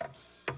Thank you.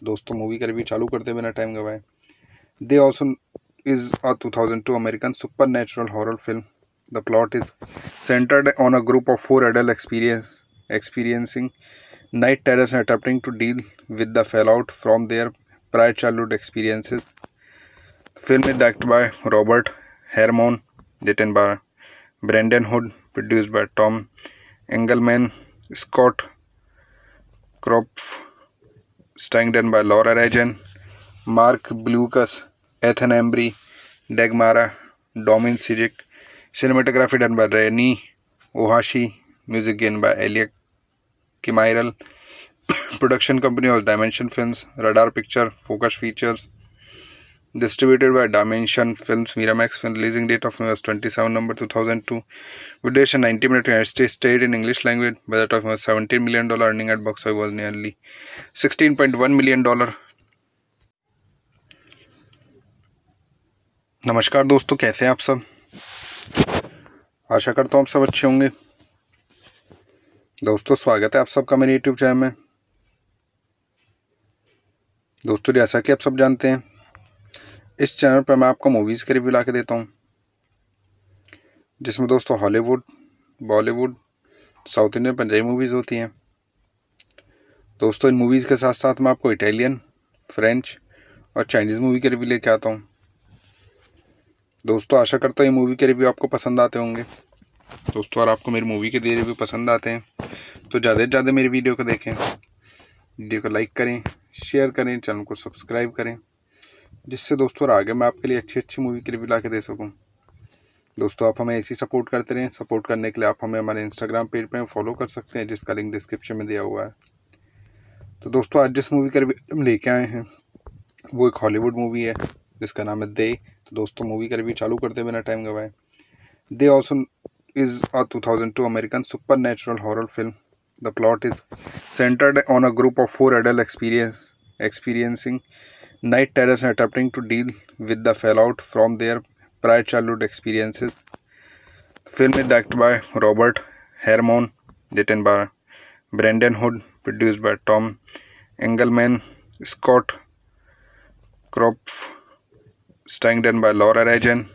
तो दोस्तों movie का रिव्यू चालू करते बिना टाइम गवाए दे also is a two thousand two American supernatural horror film the plot is centred on a group of four adult experience experiencing night terrors attempting to deal with the fallout from their prior childhood experiences film is direct by Robert Harmon written by Brendan Hood produce by Tom Engelman Scott Kroopf स्टैंगडन by Laura Regan mark Blucas Ethan Embry Dagmara Dominczyk cinematography done by Rene Ohashi music gain by Elia Cmiral production company और dimension films radar picture focus features Distributed by Dimension Films, Miramax film releasing date of May 27 November 2002. With duration 90 minutes, United States stayed in English language. Budget of $17 million, dollar earning at box office was nearly $16.1 million. dollar नमस्कार दोस्तों कैसे हैं आप सब आशा करता हूँ आप सब अच्छे होंगे दोस्तों स्वागत है आप सबका मेरे यूट्यूब चैनल में दोस्तों जैसा कि आप सब जानते हैं इस चैनल पर मैं आपको मूवीज़ के रिव्यू ला के देता हूँ जिसमें दोस्तों Hollywood Bollywood south Indian Punjabi movies होती हैं दोस्तों इन मूवीज़ के साथ साथ मैं आपको इटालियन फ्रेंच और चाइनीज़ मूवी के रिव्यू लेके आता हूँ दोस्तों आशा करता हूँ ये मूवी के रिव्यू आपको पसंद आते होंगे दोस्तों और आपको मेरी मूवी के दिए रिव्यू पसंद आते हैं तो ज़्यादा से ज़्यादा मेरी वीडियो को देखें वीडियो को लाइक करें शेयर करें चैनल को सब्सक्राइब करें जिससे दोस्तों और आगे मैं आपके लिए अच्छी अच्छी मूवी के रिव्यू ला के दे सकूँ दोस्तों आप हमें ऐसी सपोर्ट करते रहें सपोर्ट करने के लिए आप हमें हमारे इंस्टाग्राम पेज पर फॉलो कर सकते हैं जिसका लिंक डिस्क्रिप्शन में दिया हुआ है तो दोस्तों आज जिस मूवी का रिव्यू हम लेके आए हैं वो एक हॉलीवुड मूवी है जिसका नाम है दे तो दोस्तों मूवी का रिव्यू चालू करते बिना टाइम गवाए दे also thousand two American supernatural horror film the plot is centred on a group of four adult experience experiencing Night terrors are attempting to deal with the fallout from their prior childhood experiences. Film is directed by Robert Harmon, written by Brendan Hood, produced by Tom Engelman, Scott Kropf, Stangden by Laura Regan,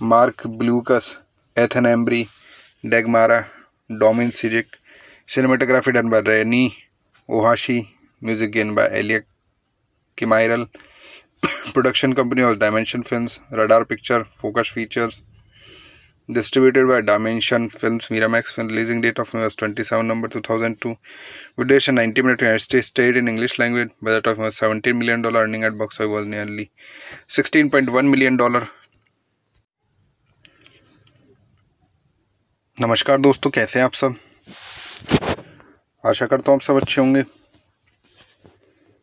Mark Blucas, Ethan Embry, Dagmara, Domin Sijic, cinematography done by Rennie Ohashi, music again by Elliot Cmiral production company और dimension film radar picture focus features distributed by dimension films max film releasing date of मेवर्स twenty seven number two thousand two विदेश ninety minute unite state state in English language budget of मेवर seventeen million dollar earning at box was nearly sixteen point one million dollar नमस्कार दोस्तों कैसे हैं आप सब आशा करता हूँ आप सब अच्छे होंगे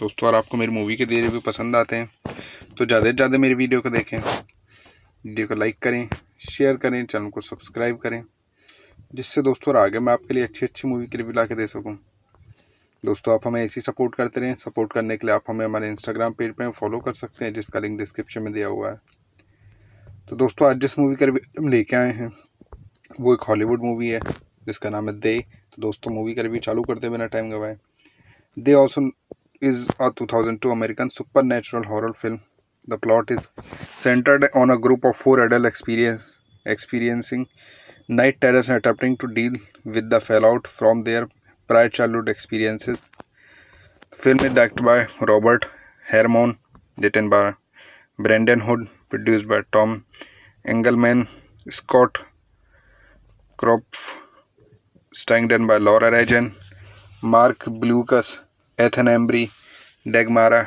दोस्तों और आपको मेरी मूवी के दे भी पसंद आते हैं तो ज़्यादा से ज़्यादा मेरी वीडियो को देखें वीडियो को लाइक करें शेयर करें चैनल को सब्सक्राइब करें जिससे दोस्तों और आगे मैं आपके लिए अच्छी अच्छी मूवी के रिव्यू ला के दे सकूँ दोस्तों आप हमें ऐसी सपोर्ट करते रहें सपोर्ट करने के लिए आप हमें हमारे इंस्टाग्राम पेज पर फॉलो कर सकते हैं जिसका लिंक डिस्क्रिप्शन में दिया हुआ है तो दोस्तों आज जिस मूवी का रिव्यू हम लेके आए हैं वो एक हॉलीवुड मूवी है जिसका नाम है दे तो दोस्तों मूवी का रिव्यू चालू करते बिना टाइम गवाए दे also is a 2002 American supernatural horror film. The plot is centered on a group of four adults experience, experiencing night terrors and attempting to deal with the fallout from their prior childhood experiences. film is directed by Robert Harmon, written by Brendan Hood, produced by Tom Engelman, Scott Kropf, starring by Laura Regan, Mark Blucas. Ethan Embry Dagmara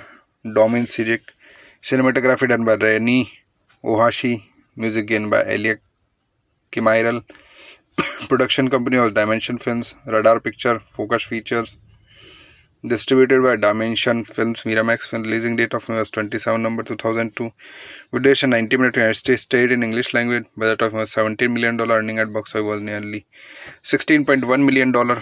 Dominczyk cinematography done by Rene Ohashi music gain by Elia Cmiral production company और dimension films radar picture focus features distributed by dimension films Miramax film releasing date of मेवर्स twenty seven number two thousand two विदेश ninety minute unite state state in English language budget of मेवर seventeen million dollar earning at box of was nearly sixteen point one million dollar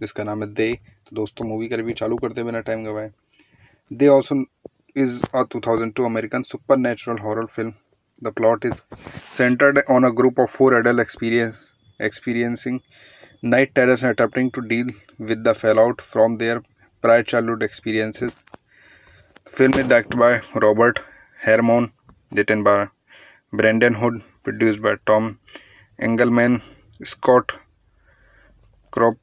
जिसका नाम है दे तो दोस्तों movie का review चालू करते बिना टाइम गवाए दे also is a two American supernatural horror film the plot is centred on a group of four adult experience experiencing night terrors attempting to deal with the fallout from their prior hood experiences film direct by Robert Harmon written by Brendan Hood produce by Tom Engelman Scott Kroopf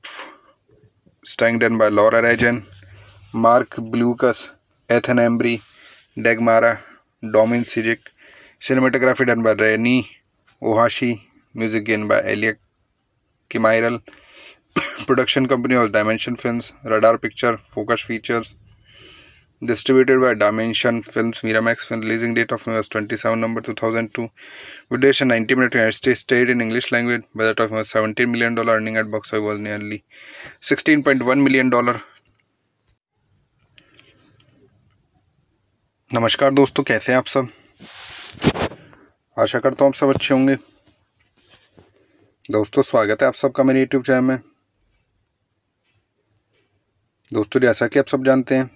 स्टैंगडन by Laura Regan mark Blucas Ethan Embry Dagmara Dominczyk cinematography done by Rene Ohashi music gain by Elia Cmiral production company और dimension films radar picture focus features Distributed by Dimension Films, Miramax film releasing date of May 27 number 2002. With duration 90 minutes, United States stayed in English language. Budget of $17 million, dollar earning at box office was nearly $16.1 million. dollar नमस्कार दोस्तों कैसे हैं आप सब आशा करता हूँ आप सब अच्छे होंगे दोस्तों स्वागत है आप सबका मेरे यूट्यूब चैनल में दोस्तों जैसा कि आप सब जानते हैं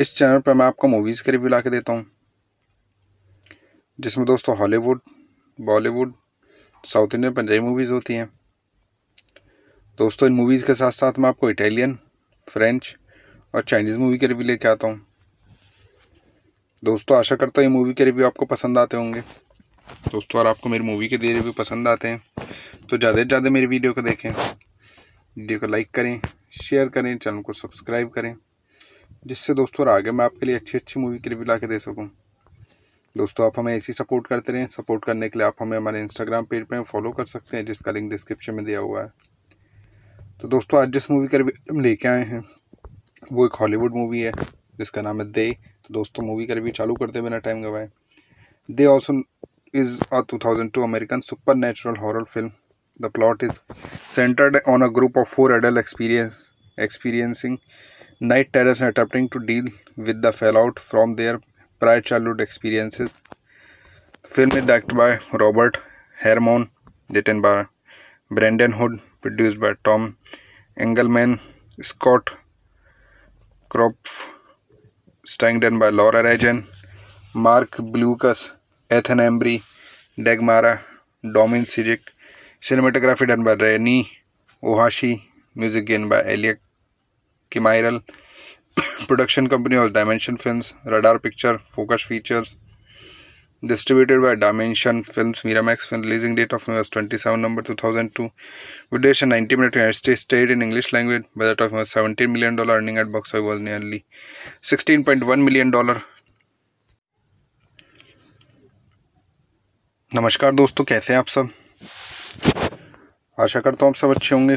इस चैनल पर मैं आपको मूवीज़ के रिव्यू ला के देता हूँ जिसमें दोस्तों Hollywood Bollywood south Indian Punjabi movies होती हैं दोस्तों इन मूवीज़ के साथ साथ मैं आपको इटालियन फ्रेंच और चाइनीज़ मूवी के रिव्यू लेके आता हूँ दोस्तों आशा करता हूँ ये मूवी के रिव्यू आपको पसंद आते होंगे दोस्तों और आपको मेरी मूवी के दिए रिव्यू पसंद आते हैं तो ज़्यादा से ज़्यादा मेरी वीडियो को देखें वीडियो को लाइक करें शेयर करें चैनल को सब्सक्राइब करें जिससे दोस्तों और आगे मैं आपके लिए अच्छी अच्छी मूवी के रिव्यू ला के दे सकूँ दोस्तों आप हमें ऐसी सपोर्ट करते रहें सपोर्ट करने के लिए आप हमें हमारे इंस्टाग्राम पेज पर फॉलो कर सकते हैं जिसका लिंक डिस्क्रिप्शन में दिया हुआ है तो दोस्तों आज जिस मूवी का रिव्यू हम लेके आए हैं वो एक हॉलीवुड मूवी है जिसका नाम है दे तो दोस्तों मूवी का रिव्यू चालू करते बिना टाइम गवाए दे also is a 2002 supernatural horror film the plot is centred on a group of four adult experience experiencing night terrors and attempting to deal with the fallout from their prior childhood experiences. Film is directed by Robert Harmon, written by Brendan Hood, produced by Tom Engelman, Scott Kropf, starring by Laura Regan, Mark Blucas, Ethan Embry, Dagmara, Domin Sijic, cinematography done by Rennie Ohashi, music done by Elliot Cmiral production company और dimension film radar picture focus features distributed by dimension films Miramax film releasing date of मेवर्स twenty seven number two thousand two विदेश ninety minute unite state state in English language budget of मेवर seventeen million dollar earning at box of was nearly sixteen point one million dollar नमस्कार दोस्तों कैसे हैं आप सब आशा करता हूँ आप सब अच्छे होंगे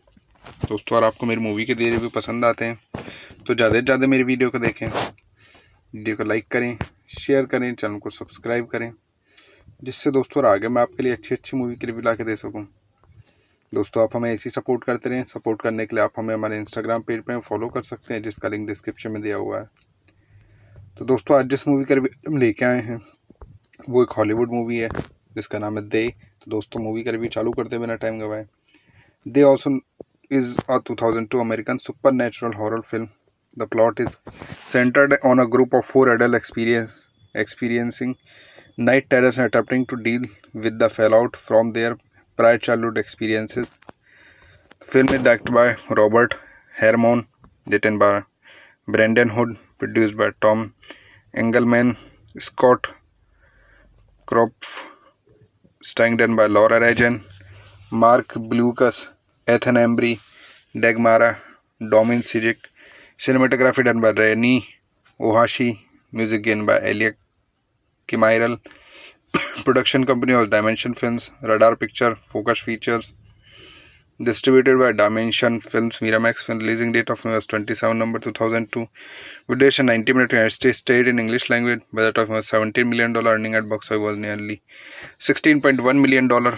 दोस्तों और आपको मेरी मूवी के दे भी पसंद आते हैं तो ज़्यादा से ज़्यादा मेरी वीडियो को देखें वीडियो को लाइक करें शेयर करें चैनल को सब्सक्राइब करें जिससे दोस्तों और आगे मैं आपके लिए अच्छी अच्छी मूवी के रिव्यू ला के दे सकूँ दोस्तों आप हमें ऐसी सपोर्ट करते रहें सपोर्ट करने के लिए आप हमें हमारे इंस्टाग्राम पेज पर फॉलो कर सकते हैं जिसका लिंक डिस्क्रिप्शन में दिया हुआ है तो दोस्तों आज जिस मूवी का रिव्यू हम लेके आए हैं वो एक हॉलीवुड मूवी है जिसका नाम है दे तो दोस्तों मूवी का रिव्यू चालू करते बिना टाइम गवाए दे also is a 2002 American supernatural horror film. The plot is centered on a group of four adults experience, experiencing night terrors and attempting to deal with the fallout from their prior childhood experiences. film is directed by Robert Harmon, written by Brendan Hood, produced by Tom Engelman, Scott Kropf, starring by Laura Regan, Mark Blucas. Ethan Embry Dagmara Dominczyk cinematography done by Rene Ohashi music gain by Elia Cmiral production company और dimension films radar picture focus features distributed by dimension films max film releasing date of मेवर्स twenty seven number two thousand two विदेश ninety minute United state in English language budget of मेवर्स seventeen million dollar earning at box was nearly sixteen point one million dollar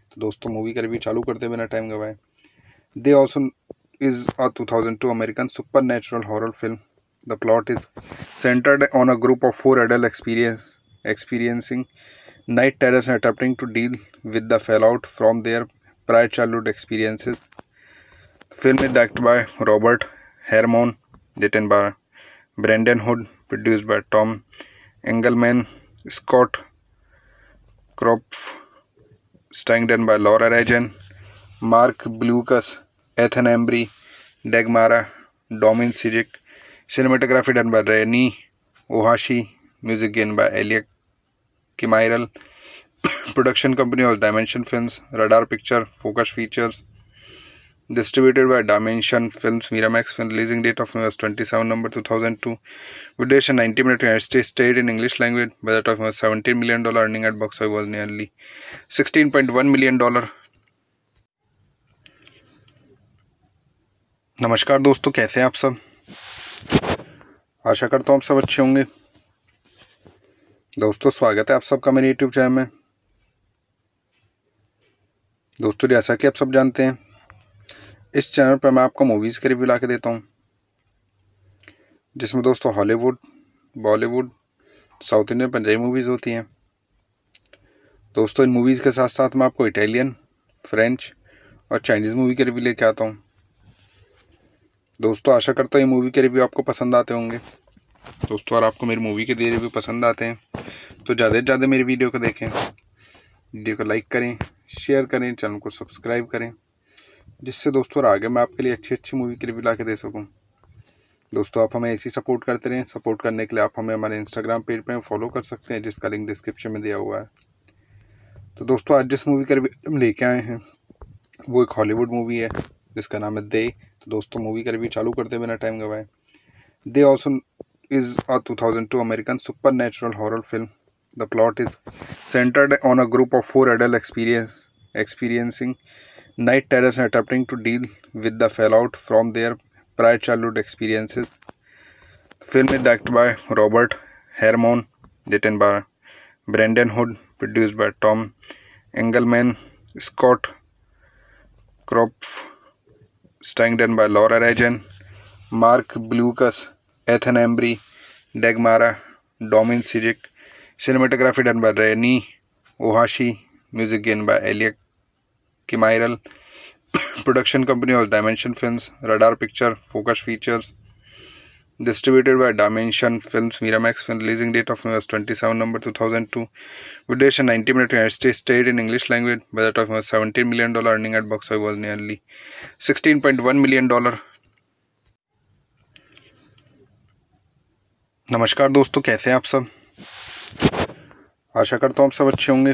तो दोस्तों movie का review चालू करते बिना time गवाए दे also is a two thousand two American supernatural horror film the plot is centred on a group of four adult experience experiencing night terrors attempting to deal with the fallout from their prior childhood experiences film is direct by Robert Harmon written by Brendan Hood produce by Tom Engelman Scott Kroopf स्टैंगडन by Laura Regan mark Blucas Ethan Embry Dagmara Dominczyk cinematography done by Rene Ohashi music gain by Elia Cmiral production company और dimension films radar picture focus features Distributed by Dimension Films, Miramax film releasing date of May 27 number 2002. With duration 90 minutes, United States stayed in English language. Budget of $17 million, dollar earning at box office was nearly $16.1 million. dollar नमस्कार दोस्तों कैसे हैं आप सब आशा करता हूँ आप सब अच्छे होंगे दोस्तों स्वागत है आप सबका मेरे यूट्यूब चैनल में दोस्तों जैसा कि आप सब जानते हैं इस चैनल पर मैं आपको मूवीज़ के रिव्यू ला के देता हूँ जिसमें दोस्तों Hollywood Bollywood south Indian Punjabi movies होती हैं दोस्तों इन मूवीज़ के साथ साथ मैं आपको इटालियन फ्रेंच और चाइनीज़ मूवी के रिव्यू लेके आता हूँ दोस्तों आशा करता हूँ ये मूवी के रिव्यू आपको पसंद आते होंगे दोस्तों और आपको मेरी मूवी के दिए रिव्यू पसंद आते हैं तो ज़्यादा से ज़्यादा मेरी वीडियो को देखें वीडियो को लाइक करें शेयर करें चैनल को सब्सक्राइब करें जिससे दोस्तों और आगे मैं आपके लिए अच्छी अच्छी मूवी के रिव्यू ला के दे सकूँ दोस्तों आप हमें ऐसी सपोर्ट करते रहें सपोर्ट करने के लिए आप हमें हमारे इंस्टाग्राम पेज पर फॉलो कर सकते हैं जिसका लिंक डिस्क्रिप्शन में दिया हुआ है तो दोस्तों आज जिस मूवी का रिव्यू हम लेके आए हैं वो एक हॉलीवुड मूवी है जिसका नाम है दे तो दोस्तों मूवी का रिव्यू चालू करते बिना टाइम गवाए दे also is a American supernatural horror film the plot is centred on a group of four adult experience experiencing night terrors and attempting to deal with the fallout from their prior childhood experiences. Film is directed by Robert Harmon, written by Brendan Hood, produced by Tom Engelman, Scott Kropf, starring by Laura Regan, Mark Blucas, Ethan Embry, Dagmara, Domin Sijic, cinematography done by Rennie Ohashi, music done by Elliot Cmiral production company और dimension film radar picture focus features distributed by dimension films Miramax film releasing date of मेवर्स twenty seven number two thousand two विदेश ninety minute unite state state in English language budget of मेवर seventeen million dollar earning at box of was nearly sixteen point one million dollar नमस्कार दोस्तों कैसे हैं आप सब आशा करता हूँ आप सब अच्छे होंगे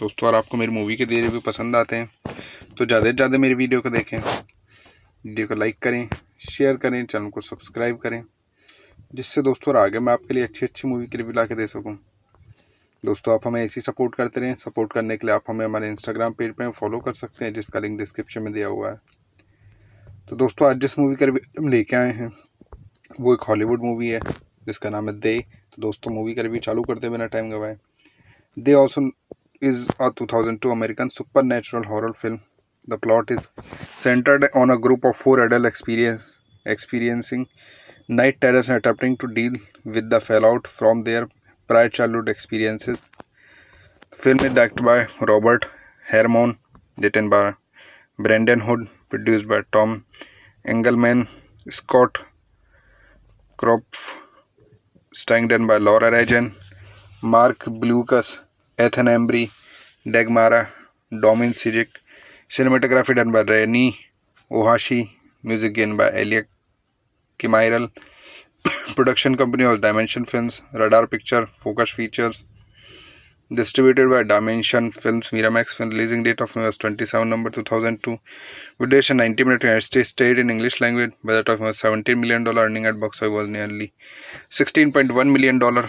दोस्तों और आपको मेरी मूवी के दे भी पसंद आते हैं तो ज़्यादा से ज़्यादा मेरी वीडियो को देखें वीडियो को लाइक करें शेयर करें चैनल को सब्सक्राइब करें जिससे दोस्तों और आगे मैं आपके लिए अच्छी अच्छी मूवी के रिव्यू ला के दे सकूँ दोस्तों आप हमें ऐसी सपोर्ट करते रहें सपोर्ट करने के लिए आप हमें हमारे इंस्टाग्राम पेज पर फॉलो कर सकते हैं जिसका लिंक डिस्क्रिप्शन में दिया हुआ है तो दोस्तों आज जिस मूवी का रिव्यू हम लेके आए हैं वो एक हॉलीवुड मूवी है जिसका नाम है दे तो दोस्तों मूवी का रिव्यू चालू करते बिना टाइम गवाए दे also is a 2002 American supernatural horror film. The plot is centered on a group of four adults experience, experiencing night terrors and attempting to deal with the fallout from their prior childhood experiences. film is directed by Robert Harmon, written by Brendan Hood, produced by Tom Engelman, Scott Kropf, starring by Laura Regan, Mark Blucas. Ethan Embry Dagmara Dominczyk cinematography done by Rene Ohashi music gain by Elia Cmiral production company और dimension films radar picture focus features distributed by dimension films Miramax film releasing date of मेवर्स twenty seven number two thousand two विदेश ninety minute United state in English language budget of मेवर seventeen million dollar earning at box was nearly sixteen point one million dollar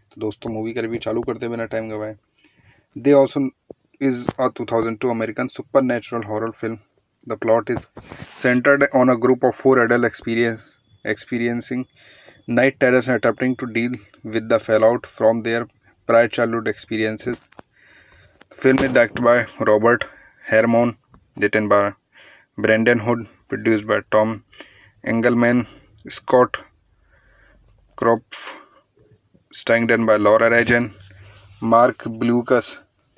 तो दोस्तों movie का review चालू करते बिना time गवाए दे also is a two thousand two American supernatural horror film the plot is centred on a group of four adult experience experiencing night terrors attempting to deal with the fallout from their prior childhood experiences film is direct by Robert Harmon written by Brendan Hood produce by Tom Engelman Scott Kroopf स्टैंगडन by Laura Regan mark Blucas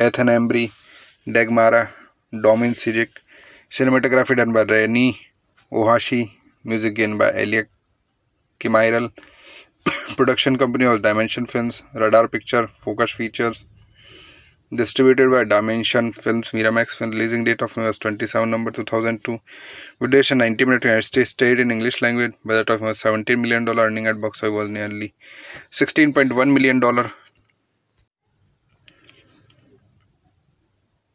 Ethan Embry Dagmara Dominczyk cinematography done by Rene Ohashi music gain by Elia Cmiral production company और dimension films radar picture focus features Distributed by Dimension Films, Miramax film releasing date of May 27 number 2002. With duration 90 minutes, United States stayed in English language. Budget of $17 million, dollar earning at box office was nearly $16.1 million. dollar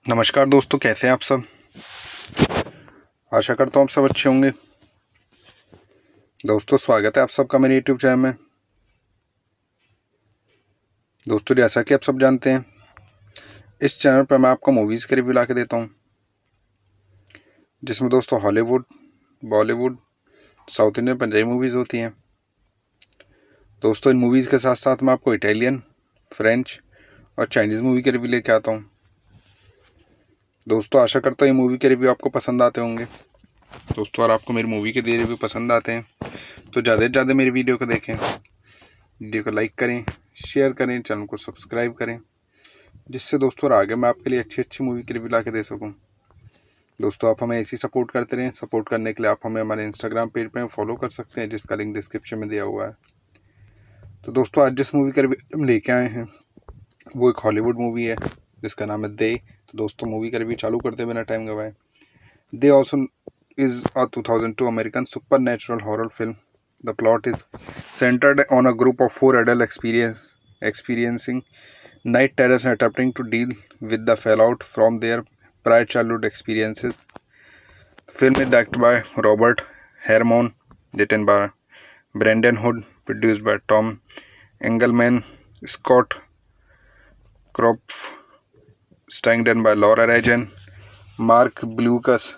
नमस्कार दोस्तों कैसे हैं आप सब आशा करता हूँ आप सब अच्छे होंगे दोस्तों स्वागत है आप सबका मेरे यूट्यूब चैनल में दोस्तों जैसा कि आप सब जानते हैं इस चैनल पर मैं आपको मूवीज़ के रिव्यू ला के देता हूँ जिसमें दोस्तों Hollywood Bollywood south Indian Punjabi movies होती हैं दोस्तों इन मूवीज़ के साथ साथ मैं आपको इटालियन फ्रेंच और चाइनीज़ मूवी के रिव्यू लेके आता हूँ दोस्तों आशा करता हूँ ये मूवी के रिव्यू आपको पसंद आते होंगे दोस्तों और आपको मेरी मूवी के दिए रिव्यू पसंद आते हैं तो ज़्यादा से ज़्यादा मेरी वीडियो को देखें वीडियो को लाइक करें शेयर करें चैनल को सब्सक्राइब करें जिससे दोस्तों आगे मैं आपके लिए अच्छी अच्छी मूवी के रिव्यू ला के दे सकूँ दोस्तों आप हमें ऐसी सपोर्ट करते रहें सपोर्ट करने के लिए आप हमें हमारे इंस्टाग्राम पेज पर फॉलो कर सकते हैं जिसका लिंक डिस्क्रिप्शन में दिया हुआ है तो दोस्तों आज जिस मूवी का रिव्यू हम लेके आए हैं वो एक हॉलीवुड मूवी है जिसका नाम है दे तो दोस्तों मूवी का रिव्यू चालू करते बिना टाइम गवाए दे also thousand two American supernatural horror film the plot is centred on a group of four adult experience experiencing Night terrors are attempting to deal with the fallout from their prior childhood experiences. Film is directed by Robert Harmon, written by Brendan Hood, produced by Tom Engelman, Scott Kropf, starring by Laura Regan, Mark Blucas,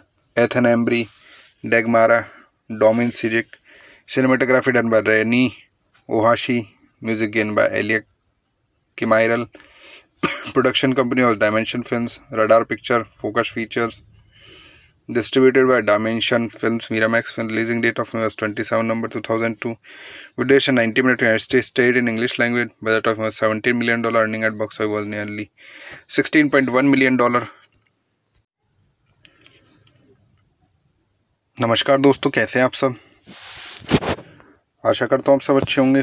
Ethan Embry, Dagmara, Domin Sijic, cinematography done by Rennie Ohashi, music done by Elliot Cmiral production company और dimension film radar picture focus features distributed by dimension films max film releasing date of मेवर्स twenty seven number two thousand two विदेश ninety minute unite state state in English language budget of मेवर seventeen million dollar earning at box of was nearly sixteen point one million dollar नमस्कार दोस्तों कैसे हैं आप सब आशा करता हूँ आप सब अच्छे होंगे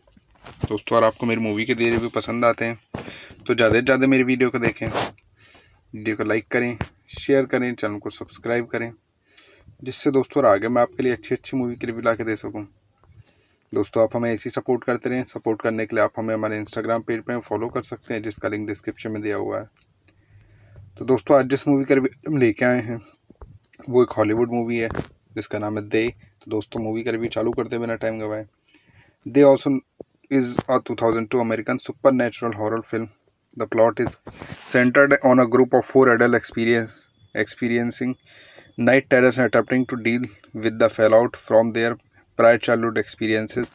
दोस्तों और आपको मेरी मूवी के दे भी पसंद आते हैं तो ज़्यादा से ज़्यादा मेरी वीडियो को देखें वीडियो को लाइक करें शेयर करें चैनल को सब्सक्राइब करें जिससे दोस्तों और आगे मैं आपके लिए अच्छी अच्छी मूवी के रिव्यू ला के दे सकूँ दोस्तों आप हमें ऐसी सपोर्ट करते रहें सपोर्ट करने के लिए आप हमें हमारे इंस्टाग्राम पेज पर फॉलो कर सकते हैं जिसका लिंक डिस्क्रिप्शन में दिया हुआ है तो दोस्तों आज जिस मूवी का रिव्यू हम लेके आए हैं वो एक हॉलीवुड मूवी है जिसका नाम है दे तो दोस्तों मूवी का रिव्यू चालू करते बिना टाइम गवाए दे also is a 2002 American supernatural horror film. The plot is centered on a group of four adults experience, experiencing night terrors and attempting to deal with the fallout from their prior childhood experiences.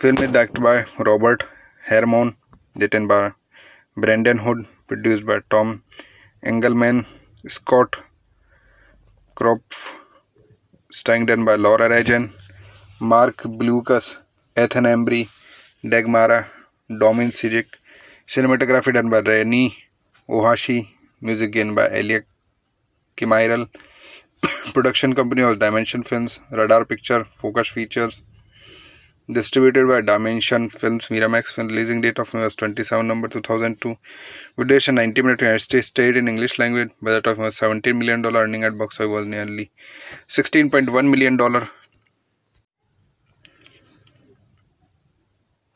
film is directed by Robert Harmon, written by Brendan Hood, produced by Tom Engelman, Scott Kropf, starring by Laura Regan, Mark Blucas. Ethan Embry Dagmara Dominczyk cinematography done by Rene Ohashi music gain by Elia Cmiral production company और dimension films radar picture focus features distributed by dimension films Miramax film releasing date of मेवर्स twenty seven number two thousand two विदेश ninety minute United state in English language budget of मेवर seventy million dollar earning at box was nearly sixteen point one million dollar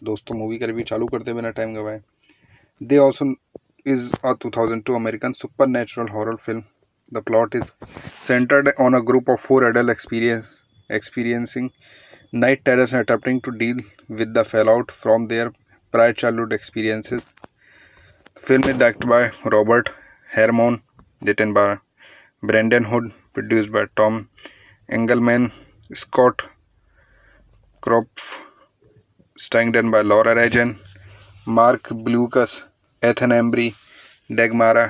तो दोस्तों movie का review चालू करते बिना time गवाए दे also is a two American supernatural horror film the plot is centred on a group of four adult experience experiencing night terrors attempting to deal with the fallout from their prior childhood experiences film is direct by Robert Harmon written by Brendan Hood produce by Tom Engelman Scott Kroopf स्टैंगडन by Laura Regan mark Blucas Ethan Embry Dagmara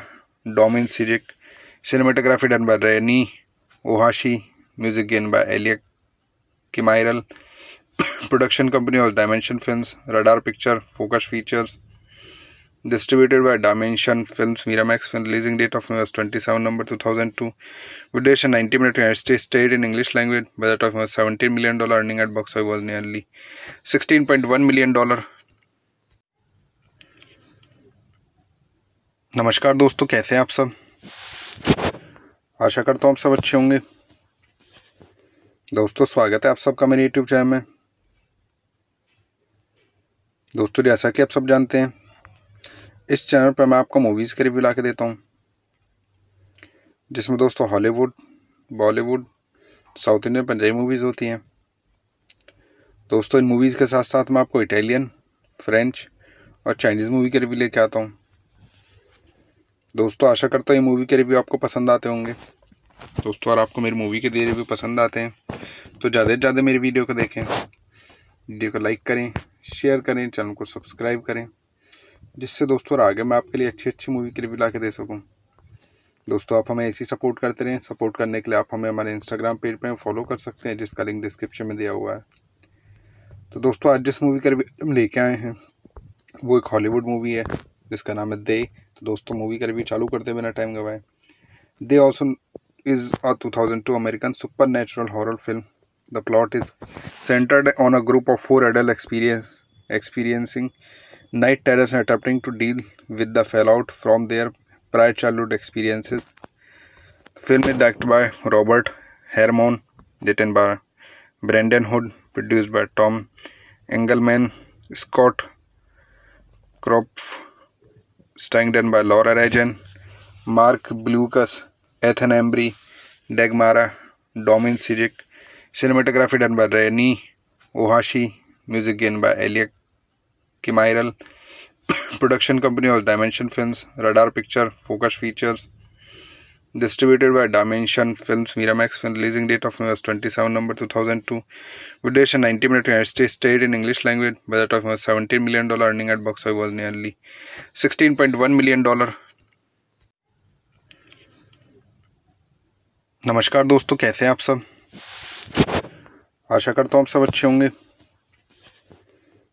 Dominczyk cinematography done by Rene Ohashi music gain by Elia Cmiral production company और dimension films radar picture focus features Distributed by Dimension Films, Miramax film releasing date of May 27 number 2002. With duration 90 minutes United States stayed in English language. Budget of $17 million dollar earning at box office was nearly $16.1 million. dollar नमस्कार दोस्तों कैसे हैं आप सब आशा करता हूँ आप सब अच्छे होंगे दोस्तों स्वागत है आप सबका मेरे यूट्यूब चैनल में दोस्तों जैसा कि आप सब जानते हैं इस चैनल पर मैं आपको मूवीज़ के रिव्यू ला के देता हूँ जिसमें दोस्तों Hollywood Bollywood south Indian Punjabi movies होती हैं दोस्तों इन मूवीज़ के साथ साथ मैं आपको इटालियन फ्रेंच और चाइनीज़ मूवी के रिव्यू लेके आता हूँ दोस्तों आशा करता हूँ ये मूवी के रिव्यू आपको पसंद आते होंगे दोस्तों और आपको मेरी मूवी के दिए रिव्यू पसंद आते हैं तो ज़्यादा से ज़्यादा मेरी वीडियो को देखें वीडियो को लाइक करें शेयर करें चैनल को सब्सक्राइब करें जिससे दोस्तों आगे मैं आपके लिए अच्छी अच्छी मूवी के रिव्यू ला के दे सकूँ दोस्तों आप हमें ऐसी सपोर्ट करते रहें सपोर्ट करने के लिए आप हमें हमारे इंस्टाग्राम पेज पर फॉलो कर सकते हैं जिसका लिंक डिस्क्रिप्शन में दिया हुआ है तो दोस्तों आज जिस मूवी का रिव्यू हम लेके आए हैं वो एक हॉलीवुड मूवी है जिसका नाम है दे तो दोस्तों मूवी का रिव्यू चालू करते बिना टाइम गवाए दे also thousand two American supernatural horror film the plot is centred on a group of four adult experience experiencing night terrors and attempting to deal with the fallout from their prior childhood experiences. Film is directed by Robert Harmon, written by Brendan Hood, produced by Tom Engelman, Scott Kropf, starring by Laura Regan, Mark Blucas, Ethan Embry, Dagmara, Domin Sijic, cinematography done by Rennie Ohashi, music done by Elliot Cmiral production company और dimension film radar picture focus features distributed by dimension films max film releasing date of मेवर्स twenty seven number two thousand two विदेश ninety minute unite state state in English language budget of मेवर seventeen million dollar earning at box was nearly sixteen point one million dollar नमस्कार दोस्तों कैसे हैं आप सब आशा करता हूँ आप सब अच्छे होंगे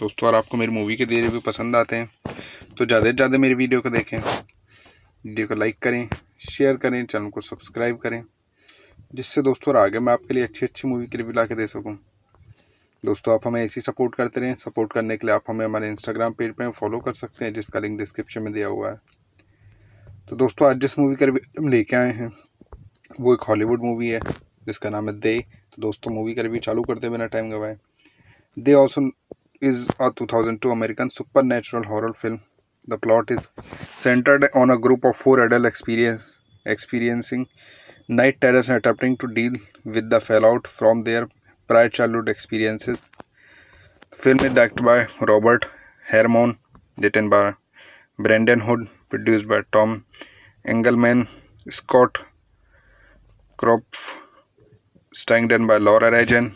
दोस्तों और आपको मेरी मूवी के दे भी पसंद आते हैं तो ज़्यादा से ज़्यादा मेरी वीडियो को देखें वीडियो को लाइक करें शेयर करें चैनल को सब्सक्राइब करें जिससे दोस्तों और आगे मैं आपके लिए अच्छी अच्छी मूवी के रिव्यू ला के दे सकूँ दोस्तों आप हमें ऐसी सपोर्ट करते रहें सपोर्ट करने के लिए आप हमें हमारे इंस्टाग्राम पेज पर फॉलो कर सकते हैं जिसका लिंक डिस्क्रिप्शन में दिया हुआ है तो दोस्तों आज जिस मूवी का रिव्यू हम लेके आए हैं वो एक हॉलीवुड मूवी है जिसका नाम है दे तो दोस्तों मूवी का रिव्यू चालू करते बिना टाइम गवाए दे also is a 2002 American supernatural horror film. The plot is centered on a group of four adults experience, experiencing night terrors and attempting to deal with the fallout from their prior childhood experiences. film is directed by Robert Harmon, written by Brendan Hood, produced by Tom Engelman, Scott Kropf, starring by Laura Regan,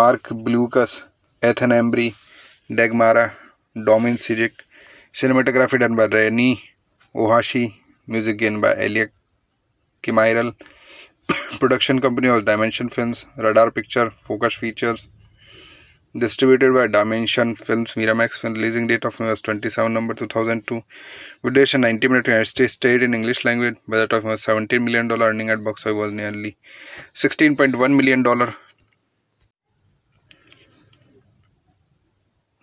Mark Blucas. Ethan Embry Dagmara Dominczyk cinematography done by Rene Ohashi music gain by Elia Cmiral production company और dimension films radar picture focus features distributed by dimension films max film releasing date of मेवर्स twenty seven number two thousand two विदेश ninety minute United state in English language budget of मेवर्स seventeen million dollar earning at box was nearly sixteen point one million dollar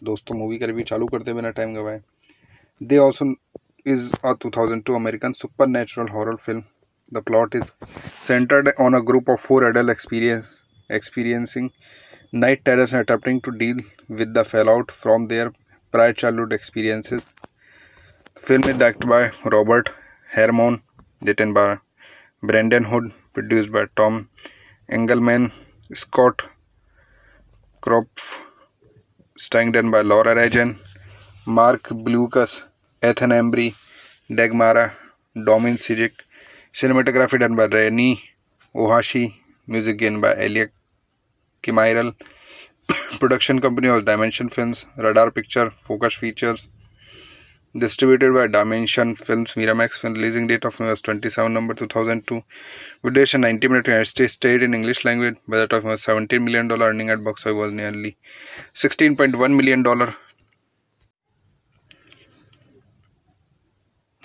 तो दोस्तों movie का review चालू करते बिना time गवाए दे also is a two thousand two American supernatural horror film the plot is centred on a group of four adult experience experiencing night terrors attempting to deal with the fallout from their prior childhood experiences film is direct by Robert Harmon written by Brendan Hood produce by Tom Engelman Scott Kroopf स्टैंगडन by Laura Regan mark Blucas Ethan Embry Dagmara Dominczyk cinematography done by Rene Ohashi music gain by Elia Cmiral production company और dimension films radar picture focus features Distributed by Dimension Films, Miramax film releasing date of was 27 November 2002. With duration 90 minutes, United States stayed in English language. Budget of $17 million, dollar earning at box office was nearly $16.1 million. dollar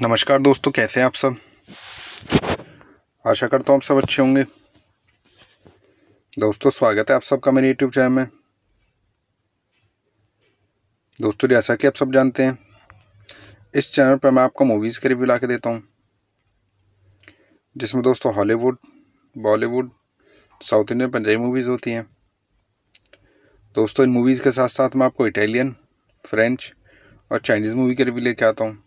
नमस्कार दोस्तों कैसे हैं आप सब आशा करता हूँ आप सब अच्छे होंगे दोस्तों स्वागत है आप सबका मेरे यूट्यूब चैनल में दोस्तों जैसा कि आप सब जानते हैं इस चैनल पर मैं आपको मूवीज़ के रिव्यू ला के देता हूँ जिसमें दोस्तों Hollywood Bollywood south Indian Punjabi movies होती हैं दोस्तों इन मूवीज़ के साथ साथ मैं आपको इटालियन फ्रेंच और चाइनीज़ मूवी के रिव्यू लेके आता हूँ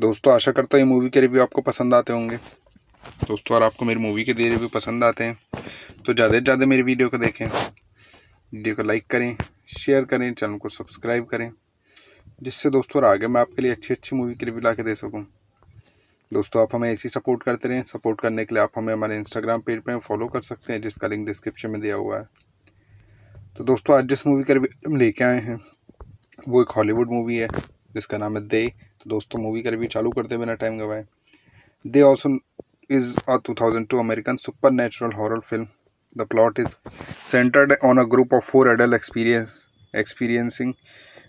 दोस्तों आशा करता हूँ ये मूवी के रिव्यू आपको पसंद आते होंगे दोस्तों और आपको मेरी मूवी के दिए रिव्यू पसंद आते हैं तो ज़्यादा से ज़्यादा मेरी वीडियो को देखें वीडियो को लाइक करें शेयर करें चैनल को सब्सक्राइब करें जिससे दोस्तों आगे मैं आपके लिए अच्छी अच्छी मूवी के रिव्यू ला के दे सकूँ दोस्तों आप हमें ऐसी सपोर्ट करते रहें सपोर्ट करने के लिए आप हमें हमारे इंस्टाग्राम पेज पर फॉलो कर सकते हैं जिसका लिंक डिस्क्रिप्शन में दिया हुआ है तो दोस्तों आज जिस मूवी का रिव्यू हम लेके आए हैं वो एक हॉलीवुड मूवी है जिसका नाम है दे तो दोस्तों मूवी का रिव्यू चालू करते बिना टाइम गवाए दे also thousand two American supernatural horror film the plot is centred on a group of four adult experience experiencing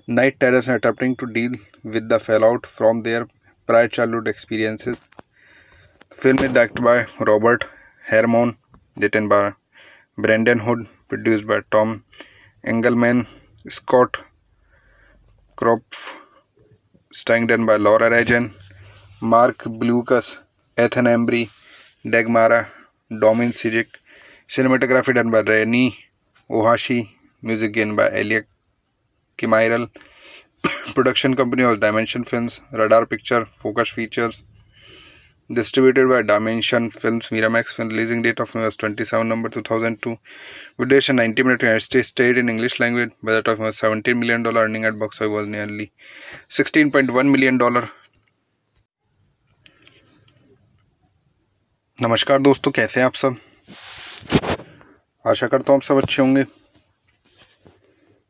night terrors and attempting to deal with the fallout from their prior childhood experiences. Film is directed by Robert Harmon, written by Brendan Hood, produced by Tom Engelman, Scott Kropf, starring by Laura Regan, Mark Blucas, Ethan Embry, Dagmara, Domin Sijic, cinematography done by Rennie Ohashi, music done by Elliot Cmiral production company और dimension film radar picture focus features distributed by dimension films max film releasing date of मेवर्स twenty seven number two thousand two विदेश ninety minute unite state state in English language budget of मेवर seventeen million dollar earning at box of was nearly sixteen point one million dollar नमस्कार दोस्तों कैसे हैं आप सब आशा करता हूँ आप सब अच्छे होंगे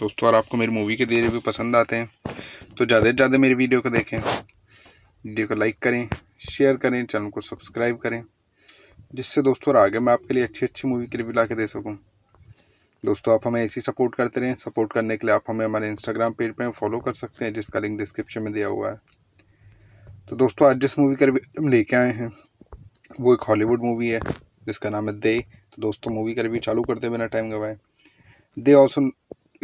दोस्तों और आपको मेरी मूवी के दे भी पसंद आते हैं तो ज़्यादा से ज़्यादा मेरी वीडियो को देखें वीडियो को लाइक करें शेयर करें चैनल को सब्सक्राइब करें जिससे दोस्तों और आगे मैं आपके लिए अच्छी अच्छी मूवी के रिव्यू ला के दे सकूँ दोस्तों आप हमें ऐसी सपोर्ट करते रहें सपोर्ट करने के लिए आप हमें हमारे इंस्टाग्राम पेज पर फॉलो कर सकते हैं जिसका लिंक डिस्क्रिप्शन में दिया हुआ है तो दोस्तों आज जिस मूवी का रिव्यू हम लेके आए हैं वो एक हॉलीवुड मूवी है जिसका नाम है दे तो दोस्तों मूवी का रिव्यू चालू करते बिना टाइम गवाए दे also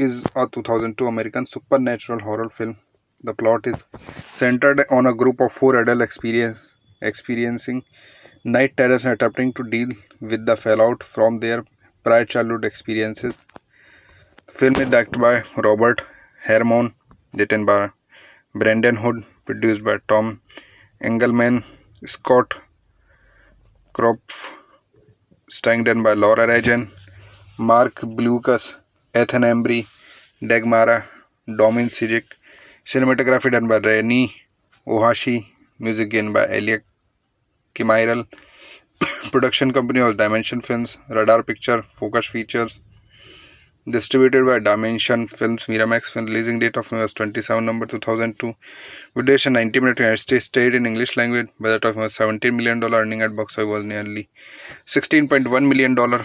is a 2002 American supernatural horror film. The plot is centered on a group of four adults experience, experiencing night terrors and attempting to deal with the fallout from their prior childhood experiences. film is directed by Robert Harmon, written by Brendan Hood, produced by Tom Engelman, Scott Kropf, starring by Laura Regan, Mark Blucas. Ethan Embry Dagmara Dominczyk cinematography done by Rene Ohashi music gain by Elia Cmiral production company और dimension films radar picture focus features distributed by dimension films Miramax film releasing date of मेवर्स twenty seven number two thousand two विदेश ninety minute United state in English language budget of मेवर्स seventy million dollar earning at box was nearly sixteen point one million dollar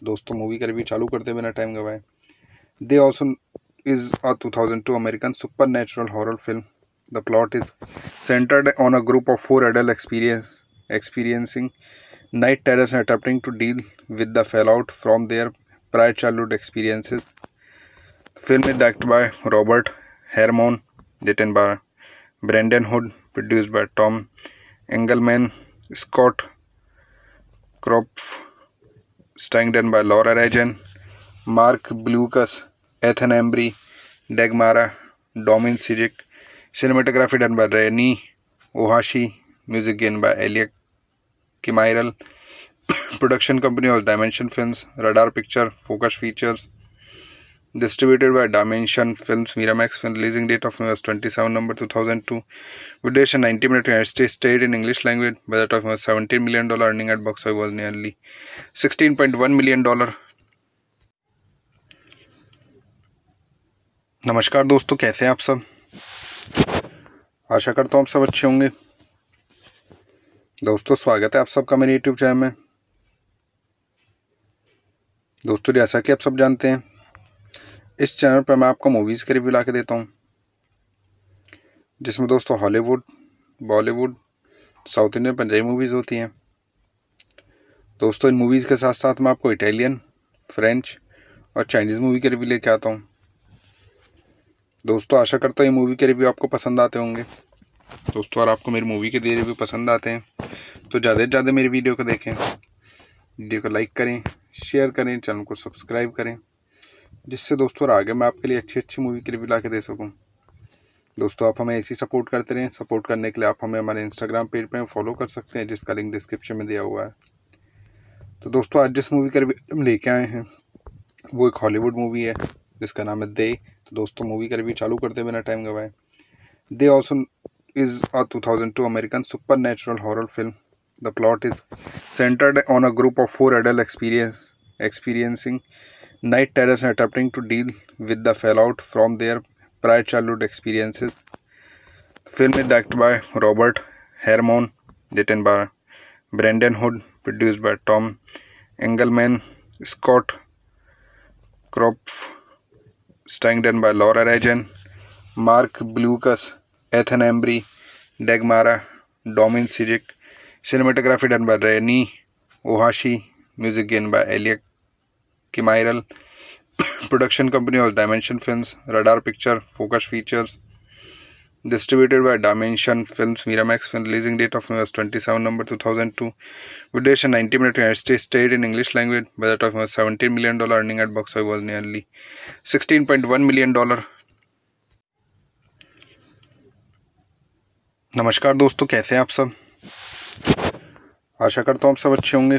तो दोस्तों movie का review चालू करते बिना time गवाए दे also is a two thousand two American supernatural horror film the plot is centred on a group of four adult experience experiencing night terrors attempting to deal with the fallout from their prior childhood experiences film is direct by Robert Harmon written by Brendan Hood produce by Tom Engelman Scott Kroopf स्टैंगडन by Laura Regan mark Blucas Ethan Embry Dagmara Dominczyk cinematography done by Rene Ohashi music gain by Elia Cmiral production company और dimension films radar picture focus features Distributed by Dimension Films, Miramax film releasing date of May 27 number 2002. With duration 90 minutes, United States stayed in English language. Budget of $17 million, dollar earning at box office was nearly $16.1 million. dollar नमस्कार दोस्तों कैसे हैं आप सब आशा करता हूँ आप सब अच्छे होंगे दोस्तों स्वागत है आप सबका मेरे यूट्यूब चैनल में दोस्तों जैसा कि आप सब जानते हैं इस चैनल पर मैं आपको मूवीज़ के रिव्यू ला के देता हूँ जिसमें दोस्तों Hollywood Bollywood south Indian Punjabi movies होती हैं दोस्तों इन मूवीज़ के साथ साथ मैं आपको इटालियन फ्रेंच और चाइनीज़ मूवी के रिव्यू लेके आता हूँ दोस्तों आशा करता हूँ ये मूवी के रिव्यू आपको पसंद आते होंगे दोस्तों और आपको मेरी मूवी के दिए रिव्यू पसंद आते हैं तो ज़्यादा से ज़्यादा मेरी वीडियो को देखें वीडियो को लाइक करें शेयर करें चैनल को सब्सक्राइब करें जिससे दोस्तों आगे मैं आपके लिए अच्छी अच्छी मूवी के रिव्यू ला के दे सकूँ दोस्तों आप हमें ऐसी सपोर्ट करते रहें सपोर्ट करने के लिए आप हमें हमारे इंस्टाग्राम पेज पर फॉलो कर सकते हैं जिसका लिंक डिस्क्रिप्शन में दिया हुआ है तो दोस्तों आज जिस मूवी का रिव्यू हम लेके आए हैं वो एक हॉलीवुड मूवी है जिसका नाम है दे तो दोस्तों मूवी का रिव्यू चालू करते बिना टाइम गवाए दे also thousand two 2002 supernatural horror film the plot is centred on a group of four adult experience experiencing night terrors and attempting to deal with the fallout from their prior childhood experiences. Film is directed by Robert Harmon, written by Brendan Hood, produced by Tom Engelman, Scott Kropf, starring by Laura Regan, Mark Blucas, Ethan Embry, Dagmara, Domin Sijic, cinematography done by Rennie Ohashi, music done by Elliot Cmiral production company और dimension film radar picture focus features distributed by dimension films max film releasing date of twenty seven number two thousand two विडेश ninety minute United state in English language budget of seventeen million dollar earning at box was nearly sixteen point one million dollar नमस्कार दोस्तों कैसे हैं आप सब आशा करता हूँ आप सब अच्छे होंगे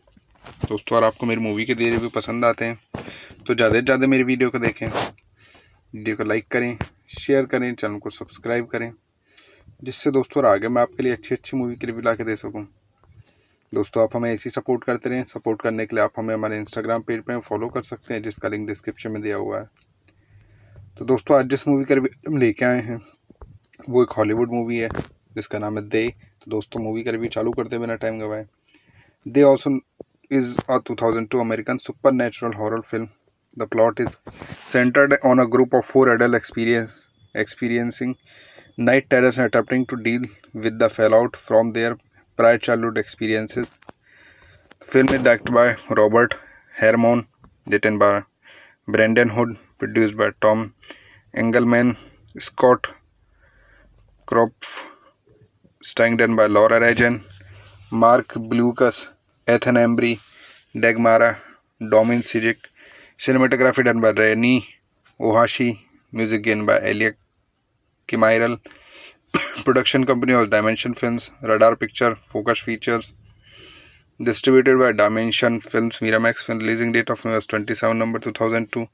दोस्तों और आपको मेरी मूवी के दे भी पसंद आते हैं तो ज़्यादा से ज़्यादा मेरी वीडियो को देखें वीडियो को लाइक करें शेयर करें चैनल को सब्सक्राइब करें जिससे दोस्तों और आगे मैं आपके लिए अच्छी अच्छी मूवी के रिव्यू ला के दे सकूँ दोस्तों आप हमें ऐसी सपोर्ट करते रहें सपोर्ट करने के लिए आप हमें हमारे इंस्टाग्राम पेज पर फॉलो कर सकते हैं जिसका लिंक डिस्क्रिप्शन में दिया हुआ है तो दोस्तों आज जिस मूवी का रिव्यू हम लेके आए हैं वो एक हॉलीवुड मूवी है जिसका नाम है दे तो दोस्तों मूवी का रिव्यू चालू करते बिना टाइम गवाए दे also is a 2002 American supernatural horror film. The plot is centered on a group of four adults experience, experiencing night terrors and attempting to deal with the fallout from their prior childhood experiences. The film is directed by Robert Harmon, written by Brendan Hood, produced by Tom Engelman, Scott Kropf, starring by Laura Regan, Mark Blucas. Ethan Embry Dagmara Dominczyk cinematography done by Rene Ohashi music gain by Elia Cmiral production company और dimension films radar picture focus features distributed by dimension films Miramax film releasing date of मेवर्स twenty seven number two thousand two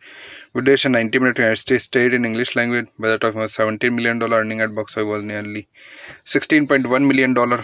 विदेश ninety minute United state in English language budget of मेवर्स seventeen million dollar earning at box was nearly sixteen point one million dollar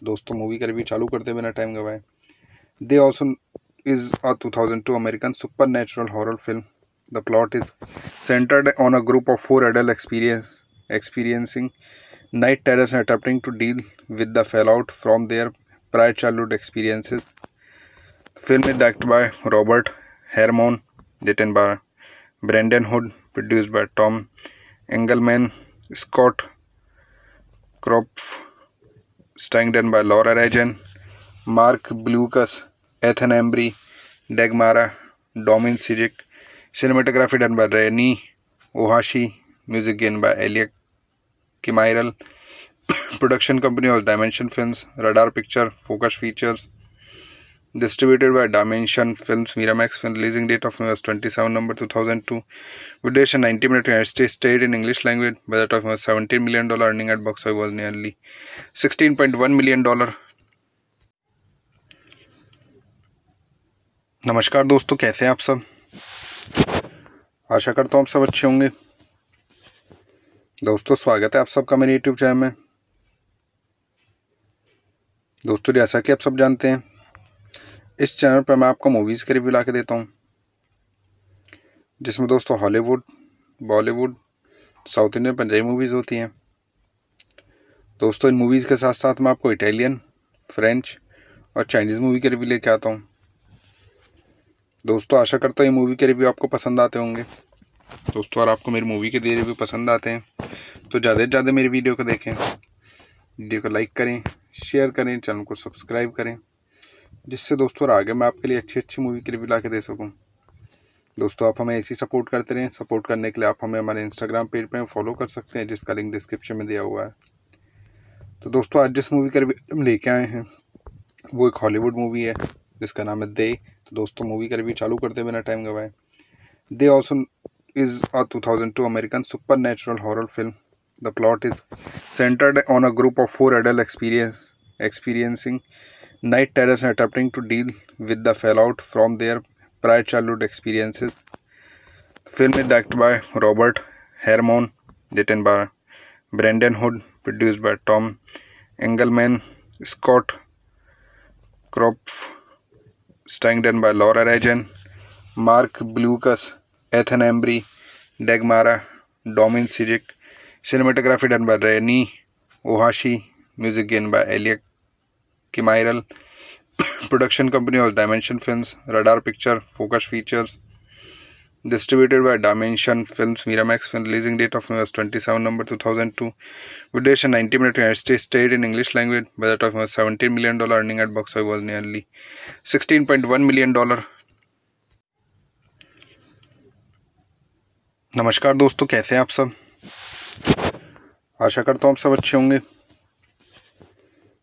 तो दोस्तों movie का review चालू करते बिना time गवाए दे also is a two thousand two American supernatural horror film the plot is centred on a group of four adult experience experiencing night terrors attempting to deal with the fallout from their prior childhood experiences film is direct by Robert Harmon written by Brendan Hood produce by Tom Engelman Scott Kroopf स्टैंगडन by Laura Regan mark Blucas Ethan Embry Dagmara Dominczyk cinematography done by Rene Ohashi music gain by Elia Cmiral production company और dimension films radar picture focus features Distributed by Dimension Films, Miramax film releasing date of May 27 number 2002. With duration 90 minutes United States stayed in English language. Budget of $17 million dollar earning at box office was nearly $16.1 million. dollar नमस्कार दोस्तों कैसे हैं आप सब आशा करता हूँ आप सब अच्छे होंगे दोस्तों स्वागत है आप सबका मेरे यूट्यूब चैनल में दोस्तों जैसा कि आप सब जानते हैं इस चैनल पर मैं आपको मूवीज़ के रिव्यू ला के देता हूँ जिसमें दोस्तों Hollywood Bollywood south Indian Punjabi movies होती हैं दोस्तों इन मूवीज़ के साथ साथ मैं आपको इटालियन फ्रेंच और चाइनीज़ मूवी के रिव्यू लेके आता हूँ दोस्तों आशा करता हूँ ये मूवी के रिव्यू आपको पसंद आते होंगे दोस्तों और आपको मेरी मूवी के दिए रिव्यू पसंद आते हैं तो ज़्यादा से ज़्यादा मेरी वीडियो को देखें वीडियो को लाइक करें शेयर करें चैनल को सब्सक्राइब करें जिससे दोस्तों आगे मैं आपके लिए अच्छी अच्छी मूवी के रिव्यू ला के दे सकूँ दोस्तों आप हमें ऐसी सपोर्ट करते रहें सपोर्ट करने के लिए आप हमें हमारे इंस्टाग्राम पेज पर फॉलो कर सकते हैं जिसका लिंक डिस्क्रिप्शन में दिया हुआ है तो दोस्तों आज जिस मूवी का रिव्यू हम लेके आए हैं वो एक हॉलीवुड मूवी है जिसका नाम है दे तो दोस्तों मूवी का रिव्यू चालू करते बिना टाइम गवाए दे also thousand two American supernatural horror film the plot is centred on a group of four adult experience experiencing night terrors and attempting to deal with the fallout from their prior childhood experiences. Film is directed by Robert Harmon, written by Brendan Hood, produced by Tom Engelman, Scott Kropf, starring by Laura Regan, Mark Blucas, Ethan Embry, Dagmara, Domin Sijic, cinematography done by Rennie Ohashi, music done by Elliot Cmiral production company और dimension film radar picture focus features distributed by dimension films max film releasing date of मेवर्स twenty seven number two thousand two विदेश ninety minute United state in English language budget of मेवर seventeen million dollar earning at box of was nearly sixteen point one million dollar नमस्कार दोस्तों कैसे हैं आप सब आशा करता हूँ आप सब अच्छे होंगे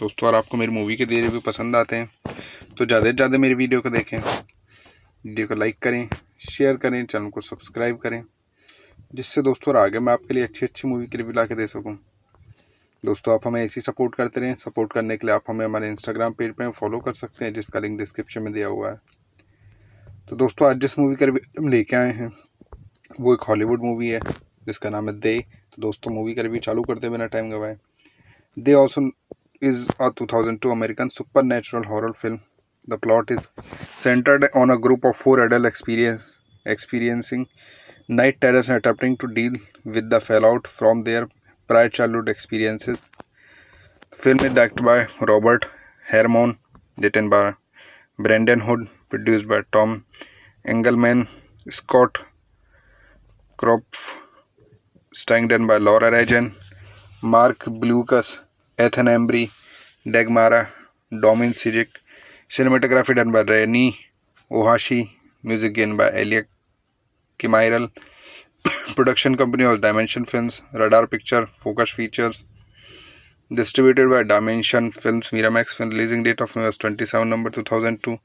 दोस्तों और आपको मेरी मूवी के दे भी पसंद आते हैं तो ज़्यादा से ज़्यादा मेरी वीडियो को देखें वीडियो को लाइक करें शेयर करें चैनल को सब्सक्राइब करें जिससे दोस्तों और आगे मैं आपके लिए अच्छी अच्छी मूवी के रिव्यू ला के दे सकूँ दोस्तों आप हमें ऐसी सपोर्ट करते रहें सपोर्ट करने के लिए आप हमें हमारे इंस्टाग्राम पेज पर फॉलो कर सकते हैं जिसका लिंक डिस्क्रिप्शन में दिया हुआ है तो दोस्तों आज जिस मूवी का रिव्यू हम लेके आए हैं वो एक हॉलीवुड मूवी है जिसका नाम है दे तो दोस्तों मूवी का रिव्यू चालू करते बिना टाइम गवाए दे also is a 2002 American supernatural horror film. The plot is centered on a group of four adults experience, experiencing night terrors and attempting to deal with the fallout from their prior childhood experiences. film is directed by Robert Harmon, written by Brendan Hood, produced by Tom Engelman, Scott Kropf, starring by Laura Regan, Mark Blucas. Ethan Embry Dagmara Dominczyk cinematography done by Rene Ohashi music gain by Elia Cmiral production company और dimension film radar picture focus features distributed by Dimension film Miramax film releasing date of twenty seven number two thousand two